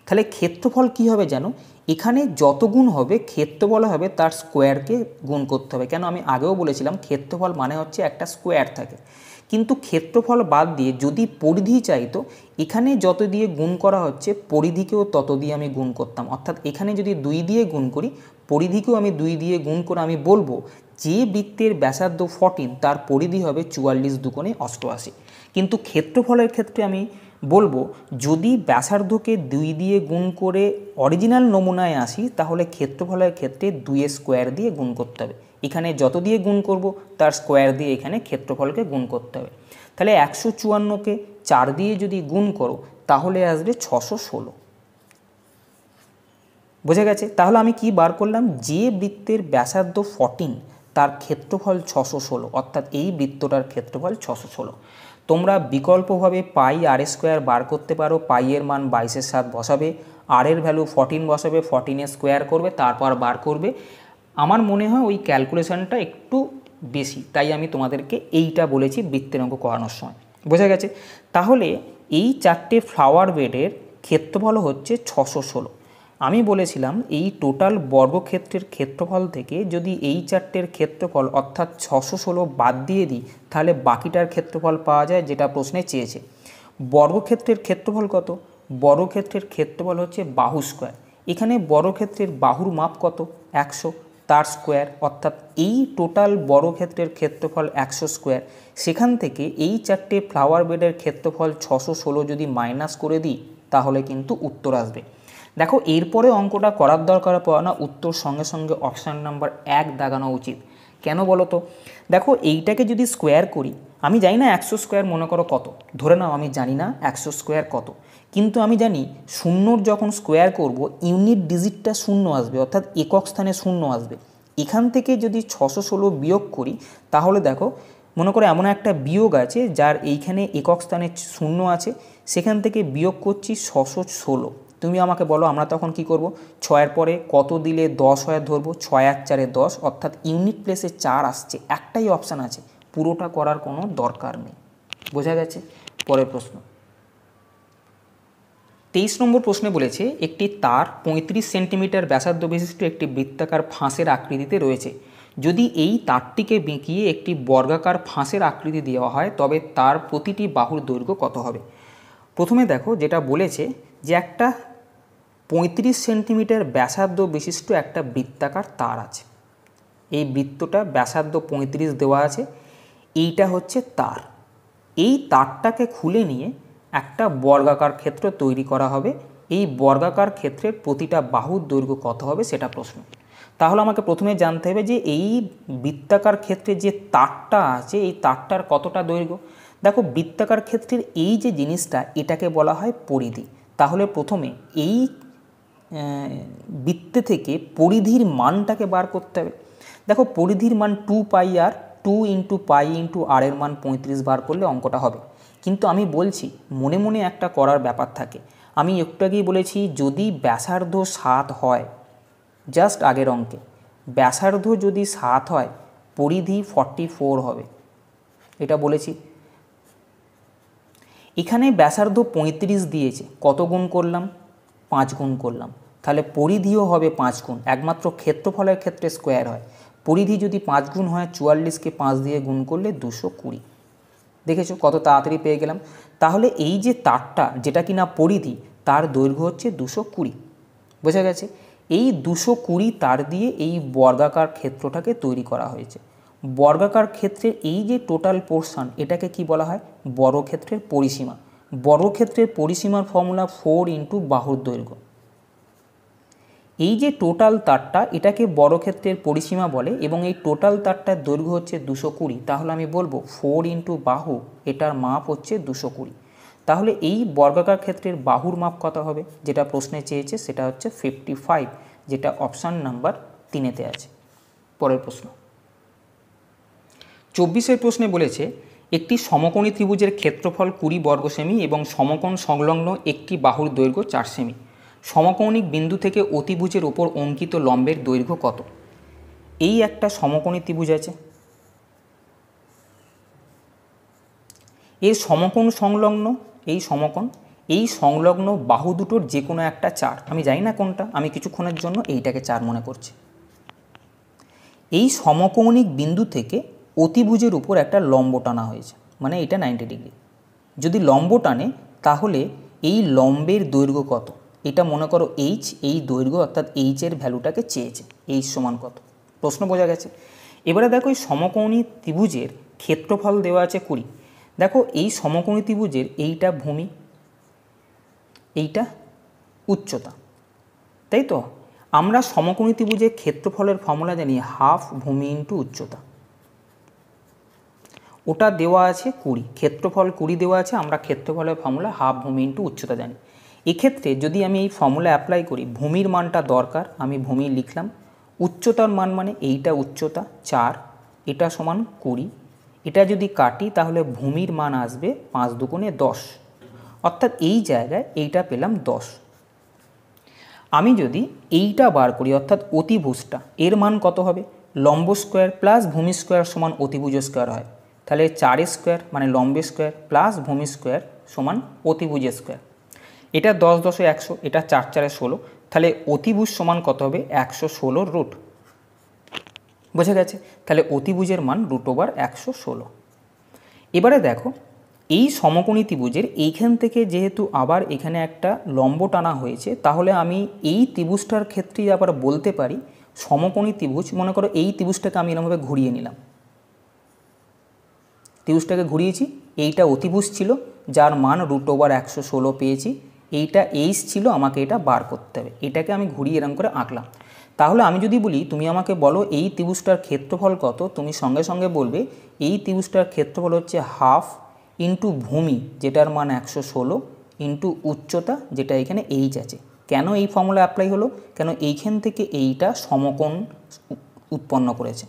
তাহলে ক্ষেত্রফল কি হবে জানো এখানে যত গুণ হবে ক্ষেত্রফল হবে তার স্কোয়ারকে গুণ করতে হবে কেন আমি আগেও বলেছিলাম ক্ষেত্রফল মানে হচ্ছে একটা স্কোয়ার থাকে কিন্তু ক্ষেত্রফল বাদ দিয়ে যদি পরিধি চাইতো এখানে যত দিয়ে গুণ করা হচ্ছে পরিধিকেও তত দিয়ে আমি গুণ করতাম অর্থাৎ এখানে যদি দুই দিয়ে গুণ করি পরিধিকেও আমি দুই দিয়ে গুণ করে আমি বলবো যে বৃত্তের ব্যাসার্ধ ফর্টিন তার পরিধি হবে চুয়াল্লিশ দুকোণে অষ্টআশি কিন্তু ক্ষেত্রফলের ক্ষেত্রে আমি বলবো যদি ব্যাসার্ধকে দুই দিয়ে গুণ করে অরিজিনাল নমুনায় আসি তাহলে ক্ষেত্রফলের ক্ষেত্রে দুইয়ে স্কোয়ার দিয়ে গুণ করতে হবে এখানে যত দিয়ে গুণ করব তার স্কোয়ার দিয়ে এখানে ক্ষেত্রফলকে গুণ করতে হবে তাহলে একশো চুয়ান্নকে চার দিয়ে যদি গুণ করো তাহলে আসবে ছশো ষোলো বোঝা গেছে তাহলে আমি কি বার করলাম যে বৃত্তের ব্যাসার্ধ ফর্টিন তার ক্ষেত্রফল ছশো ষোলো অর্থাৎ এই বৃত্তটার ক্ষেত্রফল ছশো ষোলো তোমরা বিকল্পভাবে পাই আর স্কোয়ার বার করতে পারো পাইয়ের মান বাইশের সাত বসাবে আর এর ভ্যালু ফর্টিন বসাবে ফর্টিনে স্কোয়ার করবে তারপর বার করবে আমার মনে হয় ওই ক্যালকুলেশনটা একটু বেশি তাই আমি তোমাদেরকে এইটা বলেছি বৃত্তের অঙ্ক করানোর সময় বোঝা গেছে তাহলে এই চারটে ফ্লাওয়ার বেডের ক্ষেত্রফল হচ্ছে ছশো ষোলো আমি বলেছিলাম এই টোটাল বর্গক্ষেত্রের ক্ষেত্রফল থেকে যদি এই চারটের ক্ষেত্রফল অর্থাৎ ছশো ষোলো বাদ দিয়ে দিই তাহলে বাকিটার ক্ষেত্রফল পাওয়া যায় যেটা প্রশ্নে চেয়েছে বর্গক্ষেত্রের ক্ষেত্রফল কত বর্গক্ষেত্রের ক্ষেত্রফল হচ্ছে বাহু স্কোয়ার এখানে বর্গক্ষেত্রের বাহুর মাপ কত একশো তার স্কোয়ার অর্থাৎ এই টোটাল বর্গক্ষেত্রের ক্ষেত্রফল একশো স্কোয়ার সেখান থেকে এই চারটে ফ্লাওয়ার বেডের ক্ষেত্রফল ছশো ষোলো যদি মাইনাস করে দিই তাহলে কিন্তু উত্তর আসবে দেখো এরপরে অঙ্কটা করার দরকার পড়ে না উত্তর সঙ্গে সঙ্গে অপশান নাম্বার এক দাগানো উচিত কেন বলো তো দেখো এইটাকে যদি স্কোয়ার করি আমি জানি না একশো স্কোয়ার মনে করো কত ধরে নাও আমি জানি না একশো স্কোয়ার কত কিন্তু আমি জানি শূন্যর যখন স্কোয়ার করব ইউনিট ডিজিটটা শূন্য আসবে অর্থাৎ একক স্থানে শূন্য আসবে এখান থেকে যদি ছশো ষোলো বিয়োগ করি তাহলে দেখো মনে করো এমন একটা বিয়োগ আছে যার এইখানে একক স্থানে শূন্য আছে সেখান থেকে বিয়োগ করছি ছশো ষোলো তুমি আমাকে বলো আমরা তখন কি করব ছয়ের পরে কত দিলে দশ হয়ে ধরবো ছয় আর চারে দশ অর্থাৎ ইউনিট প্লেসে চার আসছে একটাই অপশান আছে পুরোটা করার কোনো দরকার নেই বোঝা গেছে পরের প্রশ্ন তেইশ নম্বর প্রশ্নে বলেছে একটি তার ৩৫ সেন্টিমিটার ব্যাসার্ধ বিশিষ্ট একটি বৃত্তাকার ফাঁসের আকৃতিতে রয়েছে যদি এই তারটিকে বেঁকিয়ে একটি বর্গাকার ফাঁসের আকৃতি দেওয়া হয় তবে তার প্রতিটি বাহুর দৈর্ঘ্য কত হবে প্রথমে দেখো যেটা বলেছে যে একটা পঁয়ত্রিশ সেন্টিমিটার ব্যাসার্ধ বিশিষ্ট একটা বৃত্তাকার তার আছে এই বৃত্তটা ব্যাসার্ধ পঁয়ত্রিশ দেওয়া আছে এইটা হচ্ছে তার এই তারটাকে খুলে নিয়ে একটা বর্গাকার ক্ষেত্র তৈরি করা হবে এই বর্গাকার ক্ষেত্রের প্রতিটা বাহুর দৈর্ঘ্য কত হবে সেটা প্রশ্ন তাহলে আমাকে প্রথমে জানতে হবে যে এই বৃত্তাকার ক্ষেত্রে যে তারটা আছে এই তারটার কতটা দৈর্ঘ্য দেখো বৃত্তাকার ক্ষেত্রের এই যে জিনিসটা এটাকে বলা হয় পরিধি তাহলে প্রথমে এই বৃত্তে থেকে পরিধির মানটাকে বার করতে হবে দেখো পরিধির মান two pi R two into pi into R এর মান পঁয়ত্রিশ বার করলে অঙ্কটা হবে কিন্তু আমি বলছি মনে মনে একটা করার ব্যাপার থাকে আমি একটু আগেই বলেছি যদি ব্যাসার্ধ সাত হয় জাস্ট আগের অঙ্কে ব্যাসার্ধ যদি সাত হয় পরিধি ফর্টি ফোর হবে এটা বলেছি এখানে ব্যাসার্ধ পঁয়ত্রিশ দিয়েছে কত গুণ করলাম পাঁচ গুণ করলাম তাহলে পরিধিও হবে পাঁচ গুণ একমাত্র ক্ষেত্রফলের ক্ষেত্রে স্কোয়ার হয় পরিধি যদি পাঁচ গুণ হয় চুয়াল্লিশকে পাঁচ দিয়ে গুণ করলে দুশো কুড়ি দেখেছো কত তাড়াতাড়ি পেয়ে গেলাম তাহলে এই যে তারটা যেটা কি না পরিধি তার দৈর্ঘ্য হচ্ছে দুশো কুড়ি বোঝা গেছে এই দুশো কুড়ি তার দিয়ে এই বর্গাকার ক্ষেত্রটাকে তৈরি করা হয়েছে বর্গাকার ক্ষেত্রের এই যে টোটাল পোর্শন এটাকে কি বলা হয় বড় ক্ষেত্রের পরিসীমা বড় ক্ষেত্রের পরিসীমার ফর্মুলা ফোর ইন্টু বাহুর দৈর্ঘ্য এই যে টোটাল তারটা এটাকে বড় ক্ষেত্রের পরিসীমা বলে এবং এই টোটাল তারটার দৈর্ঘ্য হচ্ছে দুশো কুড়ি তাহলে আমি বলবো ফোর ইন্টু বাহু এটার মাপ হচ্ছে দুশো কুড়ি তাহলে এই বর্গাকার ক্ষেত্রের বাহুর মাপ কত হবে যেটা প্রশ্নে চেয়েছে সেটা হচ্ছে ফিফটি ফাইভ যেটা অপশান নাম্বার তিনেতে আছে পরের প্রশ্ন চব্বিশের প্রশ্নে বলেছে একটি সমকোণী ত্রিভুজের ক্ষেত্রফল কুড়ি বর্গ সেমি এবং সমকোণ সংলগ্ন একটি বাহুর দৈর্ঘ্য চার সেমি সমকৌণিক বিন্দু থেকে অতিভুজের ওপর অঙ্কিত লম্বের দৈর্ঘ্য কত এই একটা সমকোণী ত্রিভুজ আছে এর সমকোণ সংলগ্ন এই সমকোণ এই সংলগ্ন বাহু দুটোর যে কোনো একটা চার আমি জানি না কোনটা আমি কিছুক্ষণের জন্য এইটাকে চার মনে করছি এই সমকৌণিক বিন্দু থেকে অতিভুজের উপর একটা লম্ব টানা হয়েছে মানে এটা নাইনটি ডিগ্রি যদি লম্ব টানে তাহলে এই লম্বের দৈর্ঘ্য কত এটা মনে করো এইচ এই দৈর্ঘ্য অর্থাৎ এইচের ভ্যালুটাকে চেয়েছে এইচ সমান কত প্রশ্ন বোঝা গেছে এবারে দেখো এই সমকৌণী ত্রিভুজের ক্ষেত্রফল দেওয়া আছে কুড়ি দেখো এই সমকোণী ত্রিভুজের এইটা ভূমি এইটা উচ্চতা তাই তো আমরা সমকোণী ত্রিভুজের ক্ষেত্রফলের ফর্মুলা জানি হাফ ভূমি ইন্টু উচ্চতা ওটা দেওয়া আছে কুড়ি ক্ষেত্রফল কুড়ি দেওয়া আছে আমরা ক্ষেত্রফলের ফর্মুলা হাফ ভূমি ইন্টু উচ্চতা জানি এক্ষেত্রে যদি আমি এই ফর্মুলা অ্যাপ্লাই করি ভূমির মানটা দরকার আমি ভূমি লিখলাম উচ্চতার মান মানে এইটা উচ্চতা চার এটা সমান কুড়ি এটা যদি কাটি তাহলে ভূমির মান আসবে পাঁচ দুগুণে দশ অর্থাৎ এই জায়গায় এইটা পেলাম দশ আমি যদি এইটা বার করি অর্থাৎ অতিভুজটা এর মান কত হবে লম্ব স্কোয়ার প্লাস ভূমি স্কোয়ার সমান অতিভুজ স্কোয়ার হয় তাহলে চার স্কোয়ার মানে লম্বে স্কোয়ার প্লাস ভূমি স্কোয়ার সমান অতিভুজ স্কোয়ার এটা দশ দশে একশো এটা চার চারে ষোলো তাহলে অতিভুজ সমান কত হবে একশো ষোলো রুট বোঝা গেছে তাহলে অতিভুজের মান রুট ওভার একশো ষোলো এবারে দেখো এই সমকোণী ত্রিভুজের এইখান থেকে যেহেতু আবার এখানে একটা লম্ব টানা হয়েছে তাহলে আমি এই ত্রিভুজটার ক্ষেত্রেই আবার বলতে পারি সমকোণী ত্রিভুজ মনে করো এই ত্রিভুজটাকে আমি এরমভাবে ঘুরিয়ে নিলাম তিরিশটাকে ঘুরিয়েছি এইটা অতিভুজ ছিল যার মান রুট ওভার একশো ষোলো পেয়েছি এইটা এইস ছিল আমাকে এটা বার করতে হবে এটাকে আমি ঘুরিয়ে এরম করে আঁকলাম তাহলে আমি যদি বলি তুমি আমাকে বলো এই ত্রিভুজটার ক্ষেত্রফল কত তুমি সঙ্গে সঙ্গে বলবে এই ত্রিভুজটার ক্ষেত্রফল হচ্ছে হাফ ইন্টু ভূমি যেটার মান একশো ষোলো ইন্টু উচ্চতা যেটা এখানে এইচ আছে কেন এই ফর্মুলা অ্যাপ্লাই হলো কেন এইখান থেকে এইটা সমকোণ উৎপন্ন করেছে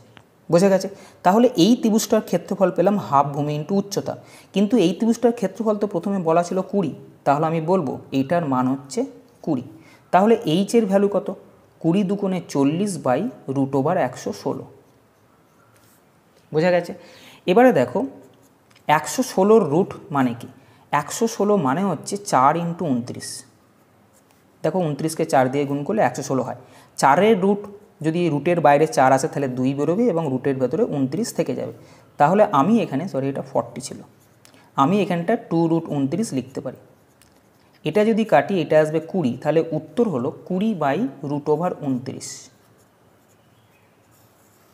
বোঝা গেছে তাহলে এই ত্রিভুজটার ক্ষেত্রফল পেলাম হাফ ভূমি ইন্টু উচ্চতা কিন্তু এই ত্রিভুজটার ক্ষেত্রফল তো প্রথমে বলা ছিল কুড়ি তাহলে আমি বলবো এইটার মান হচ্ছে কুড়ি তাহলে এইচের ভ্যালু কত কুড়ি দুকোণে চল্লিশ বাই রুট ওভার একশো ষোলো বোঝা গেছে এবারে দেখো একশো ষোলোর রুট মানে কি একশো ষোলো মানে হচ্ছে চার ইন্টু উনত্রিশ দেখো উনত্রিশকে চার দিয়ে গুণ করলে একশো ষোলো হয় চারের রুট যদি রুটের বাইরে চার আসে তাহলে দুই বেরোবে এবং রুটের ভেতরে উনত্রিশ থেকে যাবে তাহলে আমি এখানে সরি এটা ফর্টি ছিল আমি এখানটা টু রুট উনত্রিশ লিখতে পারি এটা যদি কাটি এটা আসবে কুড়ি তাহলে উত্তর হলো কুড়ি বাই রুট ওভার উনত্রিশ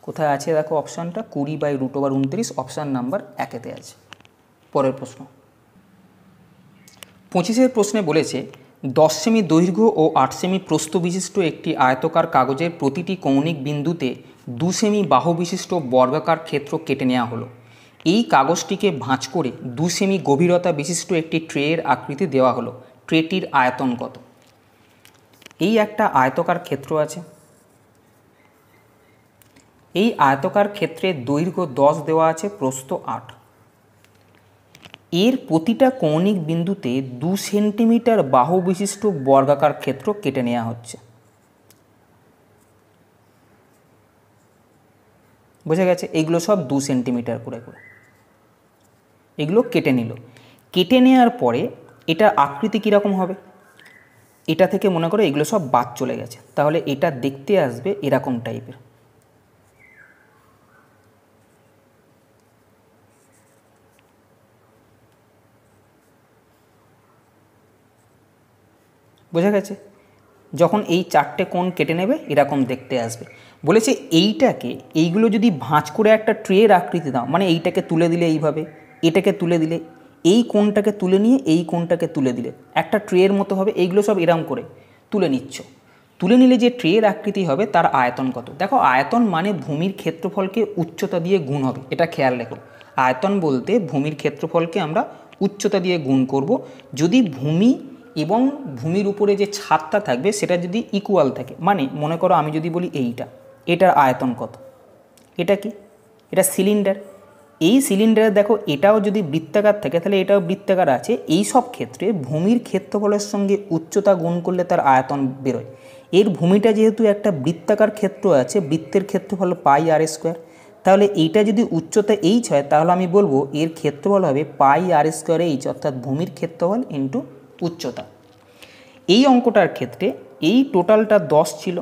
কোথায় আছে দেখো অপশানটা কুড়ি বাই রুট ওভার উনত্রিশ অপশান নাম্বার একেতে আছে পরের প্রশ্ন পঁচিশের প্রশ্নে বলেছে দশ সেমি দৈর্ঘ্য ও আট সেমি প্রস্থ বিশিষ্ট একটি আয়তকার কাগজের প্রতিটি কৌণিক বিন্দুতে দু সেমি বাহু বিশিষ্ট বর্গাকার ক্ষেত্র কেটে নেওয়া হলো এই কাগজটিকে ভাঁজ করে দু সেমি গভীরতা বিশিষ্ট একটি ট্রেয়ের আকৃতি দেওয়া হলো ট্রেটির আয়তন কত এই একটা আয়তকার ক্ষেত্র আছে এই আয়তকার ক্ষেত্রে দৈর্ঘ্য দশ দেওয়া আছে প্রস্থ আট এর প্রতিটা কৌণিক বিন্দুতে দু সেন্টিমিটার বাহু বিশিষ্ট বর্গাকার ক্ষেত্র কেটে নেওয়া হচ্ছে বোঝা গেছে এগুলো সব দু সেন্টিমিটার করে করে এগুলো কেটে নিল কেটে নেওয়ার পরে এটার আকৃতি কীরকম হবে এটা থেকে মনে করো এগুলো সব বাদ চলে গেছে তাহলে এটা দেখতে আসবে এরকম টাইপের বোঝা গেছে যখন এই চারটে কোণ কেটে নেবে এরকম দেখতে আসবে বলেছে এইটাকে এইগুলো যদি ভাঁজ করে একটা ট্রের আকৃতি দাও মানে এইটাকে তুলে দিলে এইভাবে এটাকে তুলে দিলে এই কোণটাকে তুলে নিয়ে এই কোণটাকে তুলে দিলে একটা ট্রের মতো হবে এইগুলো সব এরম করে তুলে নিচ্ছ তুলে নিলে যে ট্রের আকৃতি হবে তার আয়তন কত দেখো আয়তন মানে ভূমির ক্ষেত্রফলকে উচ্চতা দিয়ে গুণ হবে এটা খেয়াল রেখো আয়তন বলতে ভূমির ক্ষেত্রফলকে আমরা উচ্চতা দিয়ে গুণ করব যদি ভূমি এবং ভূমির উপরে যে ছাদটা থাকবে সেটা যদি ইকুয়াল থাকে মানে মনে করো আমি যদি বলি এইটা এটার আয়তন কত এটা কি এটা সিলিন্ডার এই সিলিন্ডারে দেখো এটাও যদি বৃত্তাকার থাকে তাহলে এটাও বৃত্তাকার আছে এই সব ক্ষেত্রে ভূমির ক্ষেত্রফলের সঙ্গে উচ্চতা গুণ করলে তার আয়তন বেরোয় এর ভূমিটা যেহেতু একটা বৃত্তাকার ক্ষেত্র আছে বৃত্তের ক্ষেত্রফল পাই আর স্কোয়ার তাহলে এইটা যদি উচ্চতা এইচ হয় তাহলে আমি বলবো এর ক্ষেত্রফল হবে পাই আর স্কোয়ার এইচ অর্থাৎ ভূমির ক্ষেত্রফল ইন্টু উচ্চতা এই অঙ্কটার ক্ষেত্রে এই টোটালটা দশ ছিল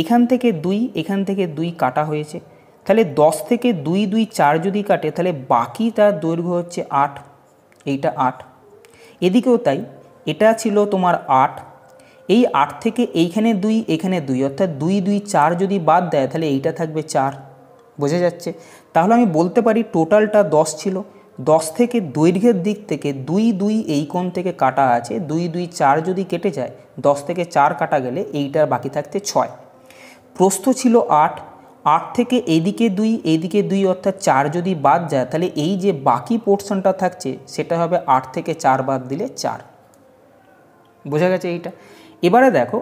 এখান থেকে দুই এখান থেকে দুই কাটা হয়েছে তাহলে দশ থেকে দুই দুই চার যদি কাটে তাহলে বাকি তার দৈর্ঘ্য হচ্ছে আট এইটা আট এদিকেও তাই এটা ছিল তোমার আট এই আট থেকে এইখানে দুই এখানে দুই অর্থাৎ দুই দুই চার যদি বাদ দেয় তাহলে এইটা থাকবে চার বোঝা যাচ্ছে তাহলে আমি বলতে পারি টোটালটা দশ ছিল দশ থেকে দৈর্ঘ্যের দিক থেকে দুই দুই এই কোণ থেকে কাটা আছে দুই দুই চার যদি কেটে যায় দশ থেকে চার কাটা গেলে এইটার বাকি থাকতে ছয় প্রস্থ ছিল আট আট থেকে এদিকে দুই এদিকে দুই অর্থাৎ চার যদি বাদ যায় তাহলে এই যে বাকি পোর্শনটা থাকছে সেটা হবে আট থেকে চার বাদ দিলে চার বোঝা গেছে এইটা এবারে দেখো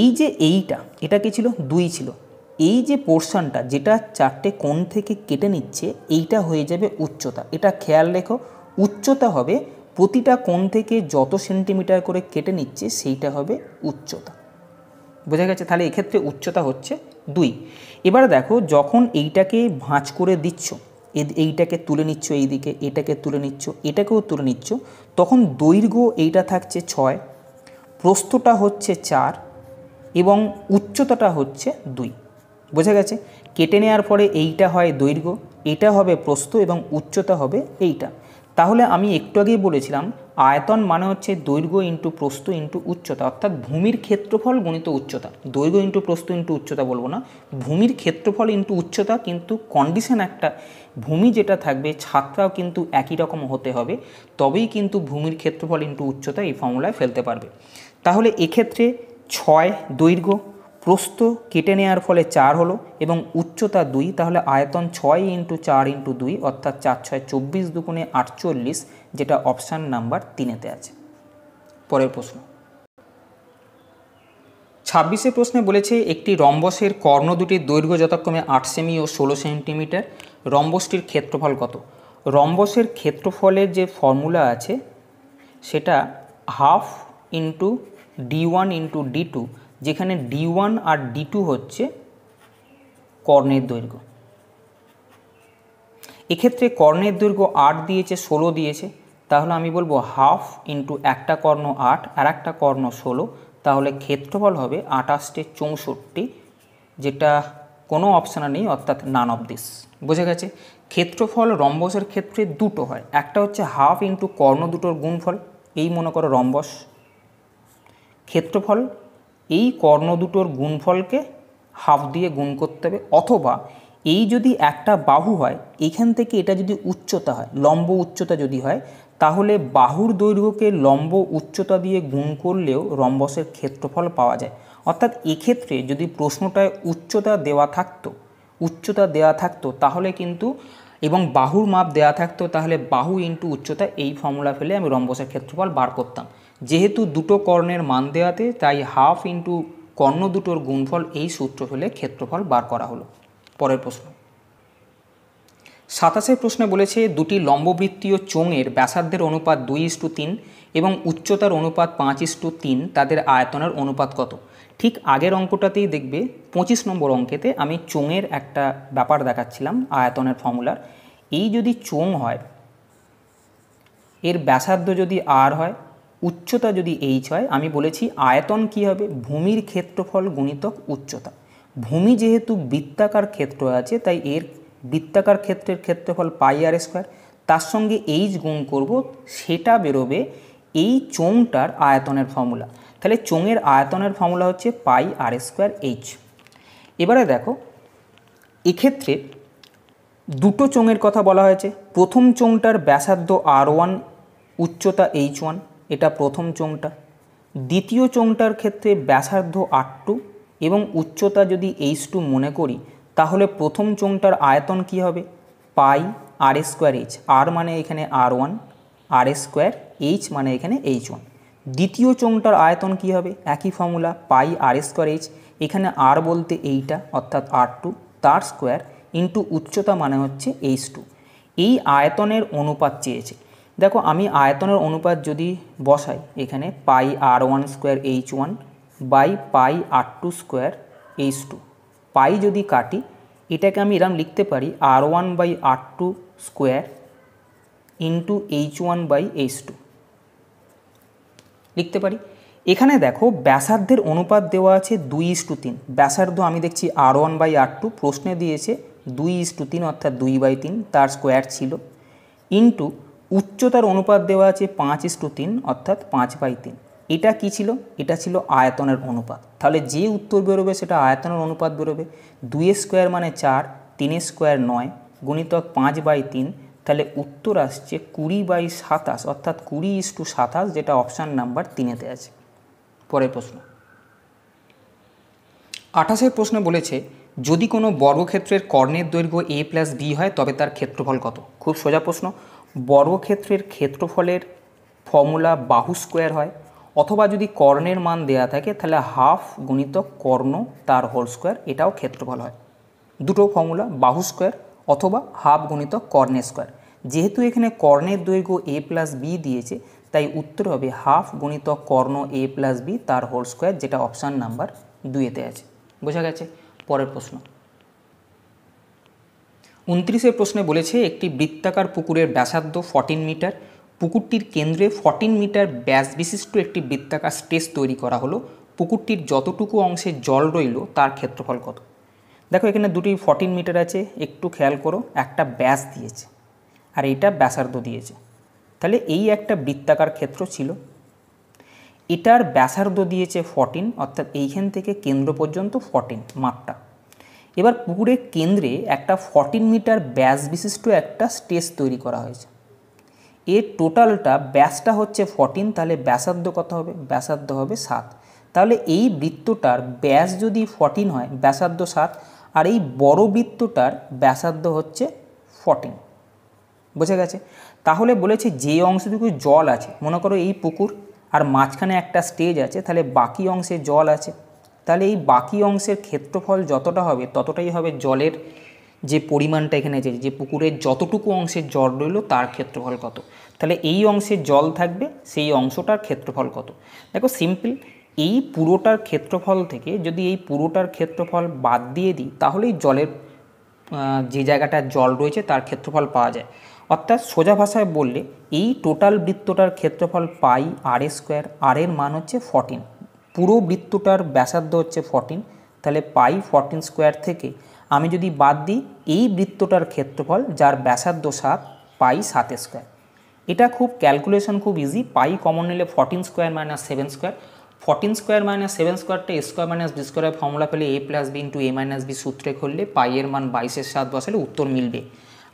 এই যে এইটা এটা কি ছিল দুই ছিল এই যে পোর্শনটা যেটা চারটে কোণ থেকে কেটে নিচ্ছে এইটা হয়ে যাবে উচ্চতা এটা খেয়াল রেখো উচ্চতা হবে প্রতিটা কোণ থেকে যত সেন্টিমিটার করে কেটে নিচ্ছে সেইটা হবে উচ্চতা বোঝা গেছে তাহলে এক্ষেত্রে উচ্চতা হচ্ছে দুই এবার দেখো যখন এইটাকে ভাঁজ করে দিচ্ছ এইটাকে তুলে নিচ্ছ এইদিকে এটাকে তুলে নিচ্ছ এটাকেও তুলে নিচ্ছ তখন দৈর্ঘ্য এইটা থাকছে ছয় প্রস্থটা হচ্ছে চার এবং উচ্চতাটা হচ্ছে দুই বোঝা গেছে কেটে নেওয়ার পরে এইটা হয় দৈর্ঘ্য এটা হবে প্রস্থ এবং উচ্চতা হবে এইটা তাহলে আমি একটু আগেই বলেছিলাম আয়তন মানে হচ্ছে দৈর্ঘ্য ইন্টু প্রস্থ ইন্টু উচ্চতা অর্থাৎ ভূমির ক্ষেত্রফল গণিত উচ্চতা দৈর্ঘ্য ইন্টু প্রস্থ ইন্টু উচ্চতা বলবো না ভূমির ক্ষেত্রফল ইন্টু উচ্চতা কিন্তু কন্ডিশন একটা ভূমি যেটা থাকবে ছাত্রাও কিন্তু একই রকম হতে হবে তবেই কিন্তু ভূমির ক্ষেত্রফল ইন্টু উচ্চতা এই ফর্মুলায় ফেলতে পারবে তাহলে এক্ষেত্রে ছয় দৈর্ঘ্য প্রস্থ কেটে নেওয়ার ফলে চার হলো এবং উচ্চতা দুই তাহলে আয়তন ছয় ইন্টু চার ইন্টু দুই অর্থাৎ চার ছয় চব্বিশ দুগুণে আটচল্লিশ যেটা অপশান নাম্বার তিনেতে আছে পরের প্রশ্ন ছাব্বিশে প্রশ্নে বলেছে একটি রম্বসের কর্ণ দুটির দৈর্ঘ্য যথাক্রমে আট সেমি ও ষোলো সেন্টিমিটার রম্বসটির ক্ষেত্রফল কত রম্বসের ক্ষেত্রফলের যে ফর্মুলা আছে সেটা half into D one into D two যেখানে ডি ওয়ান আর ডি টু হচ্ছে কর্ণের দৈর্ঘ্য এক্ষেত্রে কর্ণের দৈর্ঘ্য আট দিয়েছে ষোলো দিয়েছে তাহলে আমি বলবো হাফ ইন্টু একটা কর্ণ আট আর একটা কর্ণ ষোলো তাহলে ক্ষেত্রফল হবে আটাশটে চৌষট্টি যেটা কোনো অপশানে নেই অর্থাৎ নান অফ দিস বোঝা গেছে ক্ষেত্রফল রম্বসের ক্ষেত্রে দুটো হয় একটা হচ্ছে হাফ ইন্টু কর্ণ দুটোর গুণফল এই মনে করো রম্বস ক্ষেত্রফল এই কর্ণ দুটোর গুণফলকে হাফ দিয়ে গুণ করতে হবে অথবা এই যদি একটা বাহু হয় এখান থেকে এটা যদি উচ্চতা হয় লম্ব উচ্চতা যদি হয় তাহলে বাহুর দৈর্ঘ্যকে লম্ব উচ্চতা দিয়ে গুণ করলেও রম্বসের ক্ষেত্রফল পাওয়া যায় অর্থাৎ এক্ষেত্রে যদি প্রশ্নটায় উচ্চতা দেওয়া থাকতো উচ্চতা দেওয়া থাকতো তাহলে কিন্তু এবং বাহুর মাপ দেওয়া থাকতো তাহলে বাহু ইন্টু উচ্চতা এই ফর্মুলা ফেলে আমি রম্বসের ক্ষেত্রফল বার করতাম যেহেতু দুটো কর্ণের মান দেওয়াতে তাই হাফ ইন্টু কর্ণ দুটোর গুণফল এই সূত্র হলে ক্ষেত্রফল বার করা হলো পরের প্রশ্ন সাতাশের প্রশ্নে বলেছে দুটি লম্ববৃত্তীয় চোঙের ব্যাসার্ধের অনুপাত দুই ইস্টু তিন এবং উচ্চতার অনুপাত পাঁচ ইস্টু তিন তাদের আয়তনের অনুপাত কত ঠিক আগের অঙ্কটাতেই দেখবে পঁচিশ নম্বর অঙ্কেতে আমি চোঙের একটা ব্যাপার দেখাচ্ছিলাম আয়তনের ফর্মুলার এই যদি চোঙ হয় এর ব্যাসার্ধ যদি আর হয় উচ্চতা যদি এইচ হয় আমি বলেছি আয়তন কি হবে ভূমির ক্ষেত্রফল গুণিতক উচ্চতা ভূমি যেহেতু বৃত্তাকার ক্ষেত্র আছে তাই এর বৃত্তাকার ক্ষেত্রের ক্ষেত্রফল পাই আর স্কোয়ার তার সঙ্গে এইচ গুণ করব সেটা বেরোবে এই চোংটার আয়তনের ফর্মুলা তাহলে চোঙের আয়তনের ফর্মুলা হচ্ছে পাই আর স্কোয়ার এইচ এবারে দেখো এক্ষেত্রে দুটো চোঙের কথা বলা হয়েছে প্রথম চোঙটার ব্যাসার্ধ আর ওয়ান উচ্চতা এইচ ওয়ান এটা প্রথম চোঙটা দ্বিতীয় চোঙটার ক্ষেত্রে ব্যাসার্ধ আট টু এবং উচ্চতা যদি এইচ টু মনে করি তাহলে প্রথম চোঙটার আয়তন কি হবে পাই আর স্কোয়ার এইচ আর মানে এখানে R one R square H মানে এখানে এইচ ওয়ান দ্বিতীয় চোঙটার আয়তন কি হবে একই formula pi R square H এখানে আর বলতে এইটা অর্থাৎ আর টু তার স্কোয়ার ইন্টু উচ্চতা মানে হচ্ছে এইচ টু এই আয়তনের অনুপাত চেয়েছে দেখো আমি আয়তনের অনুপাত যদি বসাই এখানে pi R one square H one by pi R two square H two pi যদি কাটি এটাকে আমি এরম লিখতে পারি R one by R two square into H one by H two লিখতে পারি এখানে দেখো ব্যাসার্ধের অনুপাত দেওয়া আছে দুই ইস টু তিন ব্যাসার্ধ আমি দেখছি R one by R two প্রশ্নে দিয়েছে দুই ইস টু তিন অর্থাৎ দুই বাই তিন তার স্কোয়ার ছিল ইন্টু উচ্চতার অনুপাত দেওয়া আছে পাঁচ ইস্টু তিন অর্থাৎ পাঁচ বাই তিন এটা কি ছিল এটা ছিল আয়তনের অনুপাত তাহলে যে উত্তর বেরোবে সেটা আয়তনের অনুপাত বেরোবে দুইয়ের স্কোয়ার মানে চার তিনের স্কোয়ার নয় গুণিতক পাঁচ বাই তিন তাহলে উত্তর আসছে কুড়ি বাই সাতাশ অর্থাৎ কুড়ি ইস্টু সাতাশ যেটা অপশান নাম্বার তিনেতে আছে পরের প্রশ্ন আঠাশের প্রশ্নে বলেছে যদি কোনো বর্গক্ষেত্রের কর্ণের দৈর্ঘ্য এ প্লাস বি হয় তবে তার ক্ষেত্রফল কত খুব সোজা প্রশ্ন বর্গক্ষেত্রের ক্ষেত্রফলের ফর্মুলা বাহু স্কোয়ার হয় অথবা যদি কর্ণের মান দেয়া থাকে তাহলে হাফ গুণিত কর্ণ তার হোল স্কোয়ার এটাও ক্ষেত্রফল হয় দুটো ফর্মুলা বাহু স্কোয়ার অথবা হাফ গুণিত কর্ণের স্কোয়ার যেহেতু এখানে কর্ণের দৈর্ঘ্য এ প্লাস বি দিয়েছে তাই উত্তর হবে হাফ গুণিত কর্ণ এ প্লাস বি তার হোল স্কোয়ার যেটা অপশান নাম্বার দুয়েতে আছে বোঝা গেছে পরের প্রশ্ন উনত্রিশের প্রশ্নে বলেছে একটি বৃত্তাকার পুকুরের ব্যাসার্ধ ফর্টিন মিটার পুকুরটির কেন্দ্রে ফর্টিন মিটার ব্যাস বিশিষ্ট একটি বৃত্তাকার স্টেজ তৈরি করা হলো পুকুরটির যতটুকু অংশে জল রইল তার ক্ষেত্রফল কত দেখো এখানে দুটি ফর্টিন মিটার আছে একটু খেয়াল করো একটা ব্যাস দিয়েছে আর এইটা ব্যাসার্ধ দিয়েছে তাহলে এই একটা বৃত্তাকার ক্ষেত্র ছিল এটার ব্যাসার্ধ দিয়েছে ফর্টিন অর্থাৎ এইখান থেকে কেন্দ্র পর্যন্ত ফর্টিন মাপটা এবার পুকুরের কেন্দ্রে একটা ফর্টিন মিটার ব্যাস বিশিষ্ট একটা স্টেজ তৈরি করা হয়েছে এর টোটালটা ব্যাসটা হচ্ছে ফর্টিন তাহলে ব্যাসার্ধ কত হবে ব্যাসার্ধ হবে সাত তাহলে এই বৃত্তটার ব্যাস যদি ফর্টিন হয় ব্যাসার্ধ সাত আর এই বড় বৃত্তটার ব্যাসার্ধ হচ্ছে ফর্টিন বোঝা গেছে তাহলে বলেছে যে অংশটুকু জল আছে মনে করো এই পুকুর আর মাঝখানে একটা স্টেজ আছে তাহলে বাকি অংশে জল আছে তাহলে এই বাকি অংশের ক্ষেত্রফল যতটা হবে ততটাই হবে জলের যে পরিমাণটা এখানে আছে যে পুকুরের যতটুকু অংশের জল রইল তার ক্ষেত্রফল কত তাহলে এই অংশে জল থাকবে সেই অংশটার ক্ষেত্রফল কত দেখো সিম্পল এই পুরোটার ক্ষেত্রফল থেকে যদি এই পুরোটার ক্ষেত্রফল বাদ দিয়ে দিই তাহলেই জলের যে জায়গাটা জল রয়েছে তার ক্ষেত্রফল পাওয়া যায় অর্থাৎ সোজা ভাষায় বললে এই টোটাল বৃত্তটার ক্ষেত্রফল পাই আর স্কোয়ার আর এর মান হচ্ছে ফর্টিন পুরো বৃত্তটার ব্যাসার্ধ হচ্ছে ফর্টিন তাহলে পাই ফর্টিন স্কোয়ার থেকে আমি যদি বাদ দিই এই বৃত্তটার ক্ষেত্রফল যার ব্যাসার্ধ সাত পাই সাত স্কোয়ার এটা খুব ক্যালকুলেশন খুব ইজি পাই কমন নিলে fourteen square minus seven square fourteen square minus seven স্কোয়ারটা স্কোয়ার মাইনাস বি স্কোয়ারের ফর্মুলা পেলে A plus B into A minus B সূত্রে খুললে পাইয়ের মান বাইশের সাত বসালে উত্তর মিলবে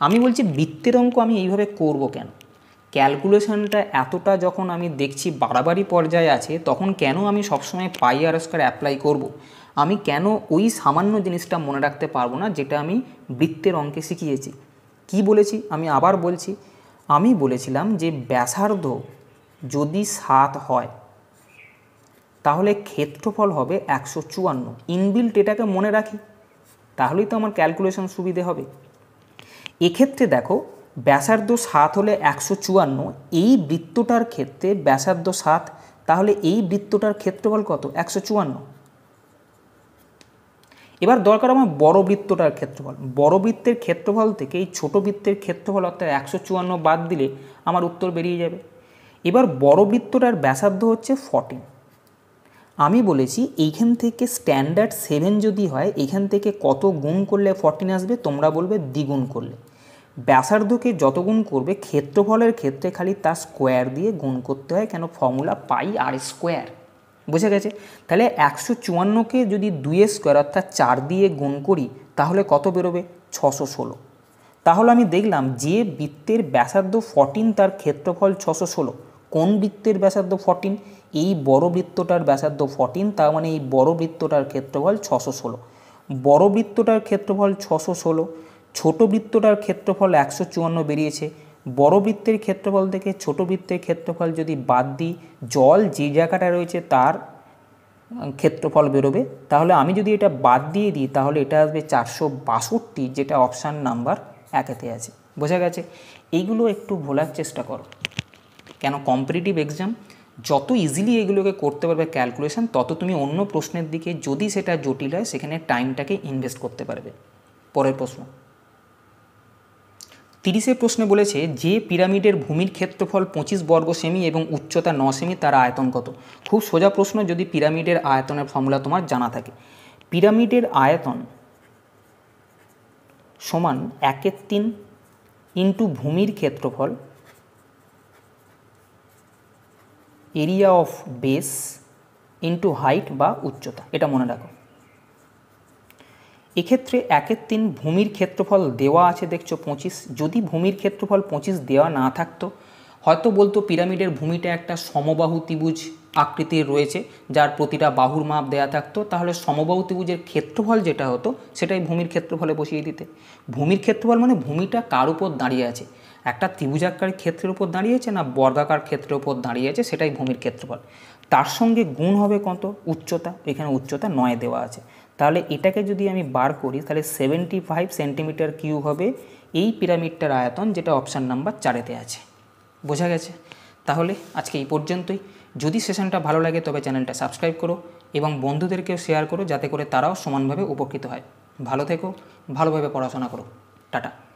আমি বলছি বৃত্তের অঙ্ক আমি এইভাবে করব কেন ক্যালকুলেশানটা এতটা যখন আমি দেখছি বাড়াবাড়ি পর্যায়ে আছে তখন কেন আমি সবসময় পাই আর স্কোয়ার অ্যাপ্লাই করব। আমি কেন ওই সামান্য জিনিসটা মনে রাখতে পারবো না যেটা আমি বৃত্তের অঙ্কে শিখিয়েছি কি বলেছি আমি আবার বলছি আমি বলেছিলাম যে ব্যাসার্ধ যদি সাত হয় তাহলে ক্ষেত্রফল হবে একশো চুয়ান্ন ইনবিল্ট এটাকে মনে রাখি তাহলেই তো আমার ক্যালকুলেশন সুবিধে হবে এক্ষেত্রে দেখো ব্যাসার্ধ সাত হলে একশো চুয়ান্ন এই বৃত্তটার ক্ষেত্রে ব্যাসার্ধ সাত তাহলে এই বৃত্তটার ক্ষেত্রফল কত একশো চুয়ান্ন এবার দরকার আমার বড় বৃত্তটার ক্ষেত্রফল বড় বৃত্তের ক্ষেত্রফল থেকে এই ছোটো বৃত্তের ক্ষেত্রফল অর্থাৎ একশো চুয়ান্ন বাদ দিলে আমার উত্তর বেরিয়ে যাবে এবার বড় বৃত্তটার ব্যাসার্ধ হচ্ছে ফর্টিন আমি বলেছি এইখান থেকে স্ট্যান্ডার্ড সেভেন যদি হয় এখান থেকে কত গুণ করলে ফর্টিন আসবে তোমরা বলবে দ্বিগুণ করলে ব্যাসার্ধকে যত গুণ করবে ক্ষেত্রফলের ক্ষেত্রে খালি তার স্কোয়ার দিয়ে গুণ করতে হয় কেন ফর্মুলা পাই আর স্কোয়ার বুঝে গেছে তাহলে একশো চুয়ান্নকে যদি দুয়ে স্কোয়ার অর্থাৎ চার দিয়ে গুণ করি তাহলে কত বেরোবে ছশো ষোলো তাহলে আমি দেখলাম যে বৃত্তের ব্যাসার্ধ ফর্টিন তার ক্ষেত্রফল ছশো ষোলো কোন বৃত্তের ব্যাসার্ধ ফর্টিন এই বড় বৃত্তটার ব্যাসার্ধ ফর্টিন তার মানে এই বড় বৃত্তটার ক্ষেত্রফল ছশো ষোলো বড় বৃত্তটার ক্ষেত্রফল ছশো ষোলো ছোট বৃত্তটার ক্ষেত্রফল একশো চুয়ান্ন বেরিয়েছে বড় বৃত্তের ক্ষেত্রফল থেকে ছোট বৃত্তের ক্ষেত্রফল যদি বাদ দিই জল যে জায়গাটা রয়েছে তার ক্ষেত্রফল বেরোবে তাহলে আমি যদি এটা বাদ দিয়ে দিই তাহলে এটা আসবে চারশো বাষট্টি যেটা অপশান নাম্বার একেতে আছে বোঝা গেছে এইগুলো একটু ভোলার চেষ্টা করো কেন কম্পিটিটিভ এক্সাম যত ইজিলি এগুলোকে করতে পারবে ক্যালকুলেশন তত তুমি অন্য প্রশ্নের দিকে যদি সেটা জটিল হয় সেখানে টাইমটাকে ইনভেস্ট করতে পারবে পরের প্রশ্ন তিরিশের প্রশ্নে বলেছে যে পিরামিডের ভূমির ক্ষেত্রফল পঁচিশ বর্গ সেমি এবং উচ্চতা ন সেমি তার আয়তন কত খুব সোজা প্রশ্ন যদি পিরামিডের আয়তনের ফর্মুলা তোমার জানা থাকে পিরামিডের আয়তন সমান একের তিন ইন্টু ভূমির ক্ষেত্রফল area of base into height বা উচ্চতা এটা মনে রাখো এক্ষেত্রে একের তিন ভূমির ক্ষেত্রফল দেওয়া আছে দেখছো পঁচিশ যদি ভূমির ক্ষেত্রফল পঁচিশ দেওয়া না থাকতো হয়তো বলতো পিরামিডের ভূমিটা একটা সমবাহু ত্রিভুজ আকৃতির রয়েছে যার প্রতিটা বাহুর মাপ দেয়া থাকতো তাহলে সমবাহু ত্রিভুজের ক্ষেত্রফল যেটা হতো সেটাই ভূমির ক্ষেত্রফলে বসিয়ে দিতে ভূমির ক্ষেত্রফল মানে ভূমিটা কার উপর দাঁড়িয়ে আছে একটা ত্রিভুজাকার ক্ষেত্রের উপর দাঁড়িয়েছে না বর্গাকার ক্ষেত্রের উপর দাঁড়িয়ে আছে সেটাই ভূমির ক্ষেত্রফল তার সঙ্গে গুণ হবে কত উচ্চতা এখানে উচ্চতা নয় দেওয়া আছে তাহলে এটাকে যদি আমি বার করি তাহলে সেভেন্টি ফাইভ সেন্টিমিটার কিউ হবে এই পিরামিডটার আয়তন যেটা অপশান নাম্বার চারেতে আছে বোঝা গেছে তাহলে আজকে এই পর্যন্তই যদি সেশনটা ভালো লাগে তবে চ্যানেলটা সাবস্ক্রাইব করো এবং বন্ধুদেরকেও শেয়ার করো যাতে করে তারাও সমানভাবে উপকৃত হয় ভালো থেকো ভালোভাবে পড়াশোনা করো টাটা